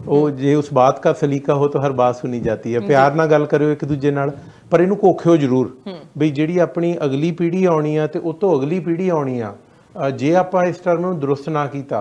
ਉਹ ਜੇ ਉਸ ਬਾਤ ਦਾ ਸਲੀਕਾ ਹੋ ਤਾਂ ਹਰ ਬਾਤ ਸੁਣੀ ਜਾਂਦੀ ਹੈ ਪਿਆਰ ਨਾਲ ਗੱਲ ਕਰਿਓ ਇੱਕ ਦੂਜੇ ਨਾਲ ਪਰ ਇਹਨੂੰ ਕੋਖਿਓ ਜ਼ਰੂਰ ਵੀ ਜਿਹੜੀ ਆਪਣੀ ਅਗਲੀ ਪੀੜ੍ਹੀ ਆਉਣੀ ਆ ਤੇ ਉਹ ਤੋਂ ਅਗਲੀ ਪੀੜ੍ਹੀ ਆਉਣੀ ਆ ਜੇ ਆਪਾਂ ਇਸ ਟਰਮ ਨੂੰ ਦਰੁਸਤ ਨਾ ਕੀਤਾ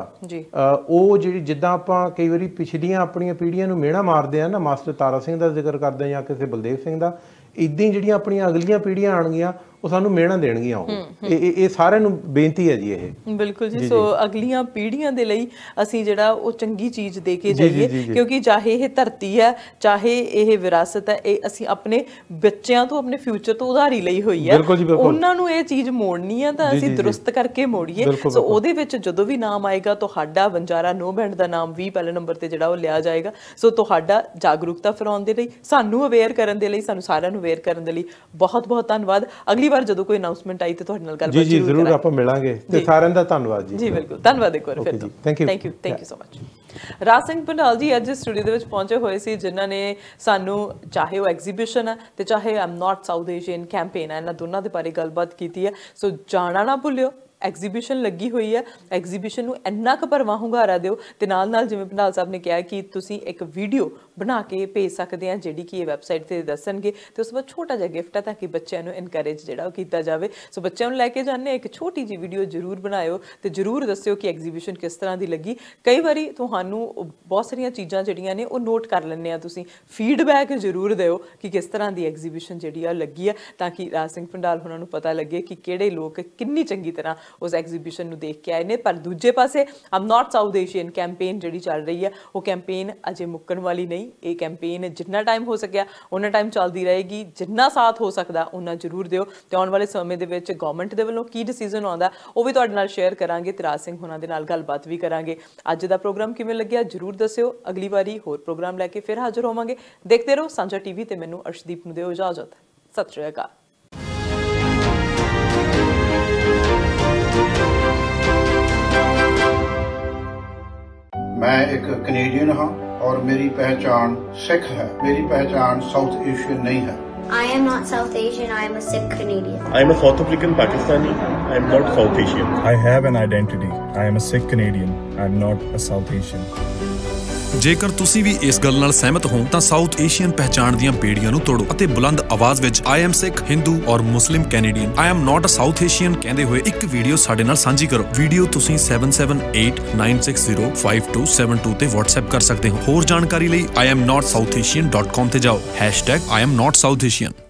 ਉਹ ਜਿਹੜੀ ਜਿੱਦਾਂ ਆਪਾਂ ਕਈ ਵਾਰੀ ਪਿਛਲੀਆਂ ਆਪਣੀਆਂ ਪੀੜ੍ਹੀਆਂ ਨੂੰ ਮਿਹਣਾ ਮਾਰਦੇ ਆ ਨਾ ਮਾਸਟਰ ਤਾਰਾ ਸਿੰਘ ਦਾ ਜ਼ਿਕਰ ਕਰਦੇ ਜਾਂ ਕਿਸੇ ਬਲਦੇਵ ਸਿੰਘ ਦਾ ਇਦਾਂ ਜਿਹੜੀਆਂ ਆਪਣੀਆਂ ਅਗਲੀਆਂ ਪੀੜ੍ਹੀਆਂ ਆਣਗੀਆਂ ਉਹ ਸਾਨੂੰ ਮਿਹਣਾ ਦੇਣਗੀਆਂ ਉਹ ਇਹ ਇਹ ਸਾਰਿਆਂ ਨੂੰ ਬੇਨਤੀ ਹੈ ਜੀ ਇਹ ਬਿਲਕੁਲ ਜੀ ਸੋ ਅਗਲੀਆਂ ਪੀੜ੍ਹੀਆਂ ਦੇ ਲਈ ਅਸੀਂ ਜਿਹੜਾ ਉਹ ਚੰਗੀ ਚੀਜ਼ ਦੇ ਕੇ ਜਾਈਏ ਕਿਉਂਕਿ ਚਾਹੇ ਇਹ ਧਰਤੀ ਹੈ ਚਾਹੇ ਇਹ ਵਿਰਾਸਤ ਹੈ ਇਹ ਅਸੀਂ ਆਪਣੇ ਬੱਚਿਆਂ ਤੋਂ ਆਪਣੇ ਫਿਊਚਰ ਤੋਂ ਉਧਾਰੀ ਲਈ ਹੋਈ ਹੈ ਉਹਨਾਂ ਨੂੰ ਇਹ ਚੀਜ਼ ਮੋੜਨੀ ਹੈ ਤਾਂ ਅਸੀਂ ਦਰੁਸਤ ਕਰਕੇ ਮੋੜੀਏ ਸੋ ਉਹਦੇ ਵਿੱਚ ਜਦੋਂ ਵੀ ਨਾਮ ਆਏਗਾ ਤੁਹਾਡਾ ਵੰਜਾਰਾ ਨੋ ਬੈਂਡ ਦਾ ਨਾਮ ਵੀ ਪਹਿਲੇ ਨੰਬਰ ਤੇ ਜਿਹੜਾ ਉਹ ਲਿਆ ਜਾਏਗਾ ਸੋ ਤੁਹਾਡਾ ਜਾਗਰੂਕਤਾ ਫਰਾਉਣ ਦੇ ਲਈ ਸਾਨੂੰ ਅਵੇਅਰ ਕਰਨ ਦੇ ਲਈ ਸਾਨੂੰ ਸਾਰਿਆਂ ਨੂੰ ਅਵੇਅਰ ਕਰਨ ਦੇ ਲਈ ਬਹੁਤ ਬਹੁਤ ਧੰਨਵਾਦ ਅਗਲੀ ਅਗਲੀ ਵਾਰ ਜਦੋਂ ਕੋਈ ਅਨਾਉਂਸਮੈਂਟ ਆਈ ਤੇ ਤੁਹਾਡੇ ਨਾਲ ਗੱਲਬਾਤ ਜੀ ਜੀ ਜ਼ਰੂਰ ਆਪਾਂ ਮਿਲਾਂਗੇ ਤੇ ਸਾਰਿਆਂ ਦਾ ਧੰਨਵਾਦ ਜੀ ਜੀ ਬਿਲਕੁਲ ਧੰਨਵਾਦ ਇੱਕ ਵਾਰ ਫਿਰ thank you thank you thank you so much Raj Singh Pandal ji ਅੱਜ ਸਟੂਡੀਓ ਦੇ ਵਿੱਚ ਪਹੁੰਚੇ ਹੋਏ ਸੀ ਜਿਨ੍ਹਾਂ ਨੇ ਸਾਨੂੰ ਚਾਹੇ ਉਹ ਐਗਜ਼ੀਬਿਸ਼ਨ ਹੈ ਤੇ ਚਾਹੇ I'm not south Asian campaign ਹੈ ਇਹਨਾਂ ਦੋਨਾਂ ਦੇ ਬਾਰੇ ਗੱਲਬਾਤ ਕੀਤੀ ਹੈ ਸੋ ਜਾਣਾ ਨਾ ਭੁੱਲਿਓ ਐਗਜ਼ੀਬਿਸ਼ਨ ਲੱਗੀ ਹੋਈ ਹੈ ਐਗਜ਼ੀਬਿਸ਼ਨ ਨੂੰ ਇੰਨਾ ਕੁ ਪਰਵਾਹ ਹੁੰਗਾਰਾ ਦਿਓ ਤੇ ਨਾਲ ਨਾਲ ਜਿਵੇਂ ਪੰਡਾਲ ਸਾਹਿਬ ਨੇ ਕਿਹਾ ਕਿ ਤੁਸੀਂ ਇੱਕ ਵੀਡੀਓ ਬਣਾ ਕੇ ਭੇਜ ਸਕਦੇ ਆ ਜਿਹੜੀ ਕਿ ਇਹ ਵੈਬਸਾਈਟ ਤੇ ਦੱਸਣਗੇ ਤੇ ਉਸ ਵਿੱਚ ਛੋਟਾ ਜਿਹਾ ਗਿਫਟ ਹੈ ਤਾਂ ਕਿ ਬੱਚਿਆਂ ਨੂੰ ਇਨਕਰੇਜ ਜਿਹੜਾ ਉਹ ਕੀਤਾ ਜਾਵੇ ਸੋ ਬੱਚਿਆਂ ਨੂੰ ਲੈ ਕੇ ਜਾਣੇ ਇੱਕ ਛੋਟੀ ਜੀ ਵੀਡੀਓ ਜ਼ਰੂਰ ਬਣਾਇਓ ਤੇ ਜ਼ਰੂਰ ਦੱਸਿਓ ਕਿ ਐਗਜ਼ੀਬਿਸ਼ਨ ਕਿਸ ਤਰ੍ਹਾਂ ਦੀ ਲੱਗੀ ਕਈ ਵਾਰੀ ਤੁਹਾਨੂੰ ਬਹੁਤ ਸਾਰੀਆਂ ਚੀਜ਼ਾਂ ਜਿਹੜੀਆਂ ਨੇ ਉਹ ਨੋਟ ਕਰ ਲੈਣੇ ਆ ਤੁਸੀਂ ਫੀਡਬੈਕ ਜ਼ਰੂਰ ਦਿਓ ਕਿ ਕਿਸ ਤਰ੍ਹਾਂ ਦੀ ਐਗਜ਼ੀਬਿਸ਼ਨ ਜਿਹੜੀ ਆ ਲੱਗੀ ਆ ਤਾਂ ਕਿ ਰਾਜ ਸਿੰਘ ਪੰਡਾਲ ਹੁਣਾਂ ਨੂੰ ਪਤਾ ਲੱਗੇ ਕਿ ਕਿਹੜੇ ਲੋਕ ਕਿੰਨੀ ਚੰਗੀ ਤਰ੍ਹਾਂ ਉਸ ਐਗਜ਼ੀਬਿਸ਼ਨ ਨੂੰ ਦੇਖ ਕੇ ਆਏ ਨੇ ਪਰ ਦੂਜੇ ਪਾਸੇ I'm not south Asian campaign ਜਿਹੜੀ ਚੱਲ ਰਹੀ ਹੈ ਉਹ ਕੈਂਪੇਨ ਅਜੇ ਮੁੱਕਣ ਵਾਲੀ ਨਹੀਂ ਇਹ ਕੈਂਪੇਨ ਜਿੰਨਾ ਟਾਈਮ ਹੋ ਸਕਿਆ ਉਹਨਾਂ ਟਾਈਮ ਚੱਲਦੀ ਰਹੇਗੀ ਜਿੰਨਾ ਸਾਥ ਹੋ ਸਕਦਾ ਉਹਨਾਂ ਜ਼ਰੂਰ ਦਿਓ ਤੇ ਆਉਣ ਵਾਲੇ ਸਮੇਂ ਦੇ ਵਿੱਚ ਗਵਰਨਮੈਂਟ ਦੇ ਵੱਲੋਂ ਕੀ ਡਿਸੀਜਨ ਆਉਂਦਾ ਉਹ ਵੀ ਤੁਹਾਡੇ ਨਾਲ ਸ਼ੇਅਰ ਕਰਾਂਗੇ ਤਰਾਜ ਸਿੰਘ ਉਹਨਾਂ ਦੇ ਨਾਲ ਗੱਲਬਾਤ ਵੀ ਕਰਾਂਗੇ ਅੱਜ ਦਾ ਪ੍ਰੋਗਰਾਮ ਕਿਵੇਂ ਲੱਗਿਆ ਜ਼ਰੂਰ ਦੱਸਿਓ ਅਗਲੀ ਵਾਰੀ ਹੋਰ ਪ੍ਰੋਗਰਾਮ ਲੈ ਕੇ ਫਿਰ ਹਾਜ਼ਰ ਹੋਵਾਂਗੇ ਦੇਖਦੇ ਰਹੋ ਸਾਂਝਾ ਟੀਵੀ ਤੇ ਮੈਨੂੰ ਅਰਸ਼ਦੀਪ ਨੂੰ ਦਿਓ ਇਜਾਜ਼ਤ ਸਤਿ ਸ਼੍ਰੀ ਅਕਾਲ ਇੱਕ ਕੈਨੇਡੀਅਨ ਹਾਂ ਔਰ ਮੇਰੀ ਪਹਿਚਾਣ ਸਿੱਖ ਹੈ ਮੇਰੀ ਪਹਿਚਾਣ ਸਾਊਥ ਏਸ਼ੀਅਨ ਨਹੀਂ ਹੈ I am not South Asian, I am a Sikh Canadian. I am a South African Pakistani, I am not South Asian. I have an identity. I am a Sikh Canadian, I am not a South Asian. ਜੇਕਰ ਤੁਸੀਂ ਵੀ ਇਸ ਗੱਲ ਨਾਲ ਸਹਿਮਤ ਹੋ ਤਾਂ south Asian ਪਹਿਚਾਣ ਦੀਆਂ ਪੀੜੀਆਂ ਨੂੰ ਤੋੜੋ ਅਤੇ ਬੁਲੰਦ ਆਵਾਜ਼ ਵਿੱਚ I am Sikh Hindu or Muslim Canadian I am not a south Asian ਕਹਿੰਦੇ ਹੋਏ ਇੱਕ ਵੀਡੀਓ ਸਾਡੇ ਨਾਲ ਸਾਂਝੀ ਕਰੋ ਵੀਡੀਓ ਤੁਸੀਂ 7789605272 ਤੇ WhatsApp ਕਰ ਸਕਦੇ ਹੋ ਹੋਰ ਜਾਣਕਾਰੀ ਲਈ iamnotsouthasian.com ਤੇ ਜਾਓ #iamnotsouthasian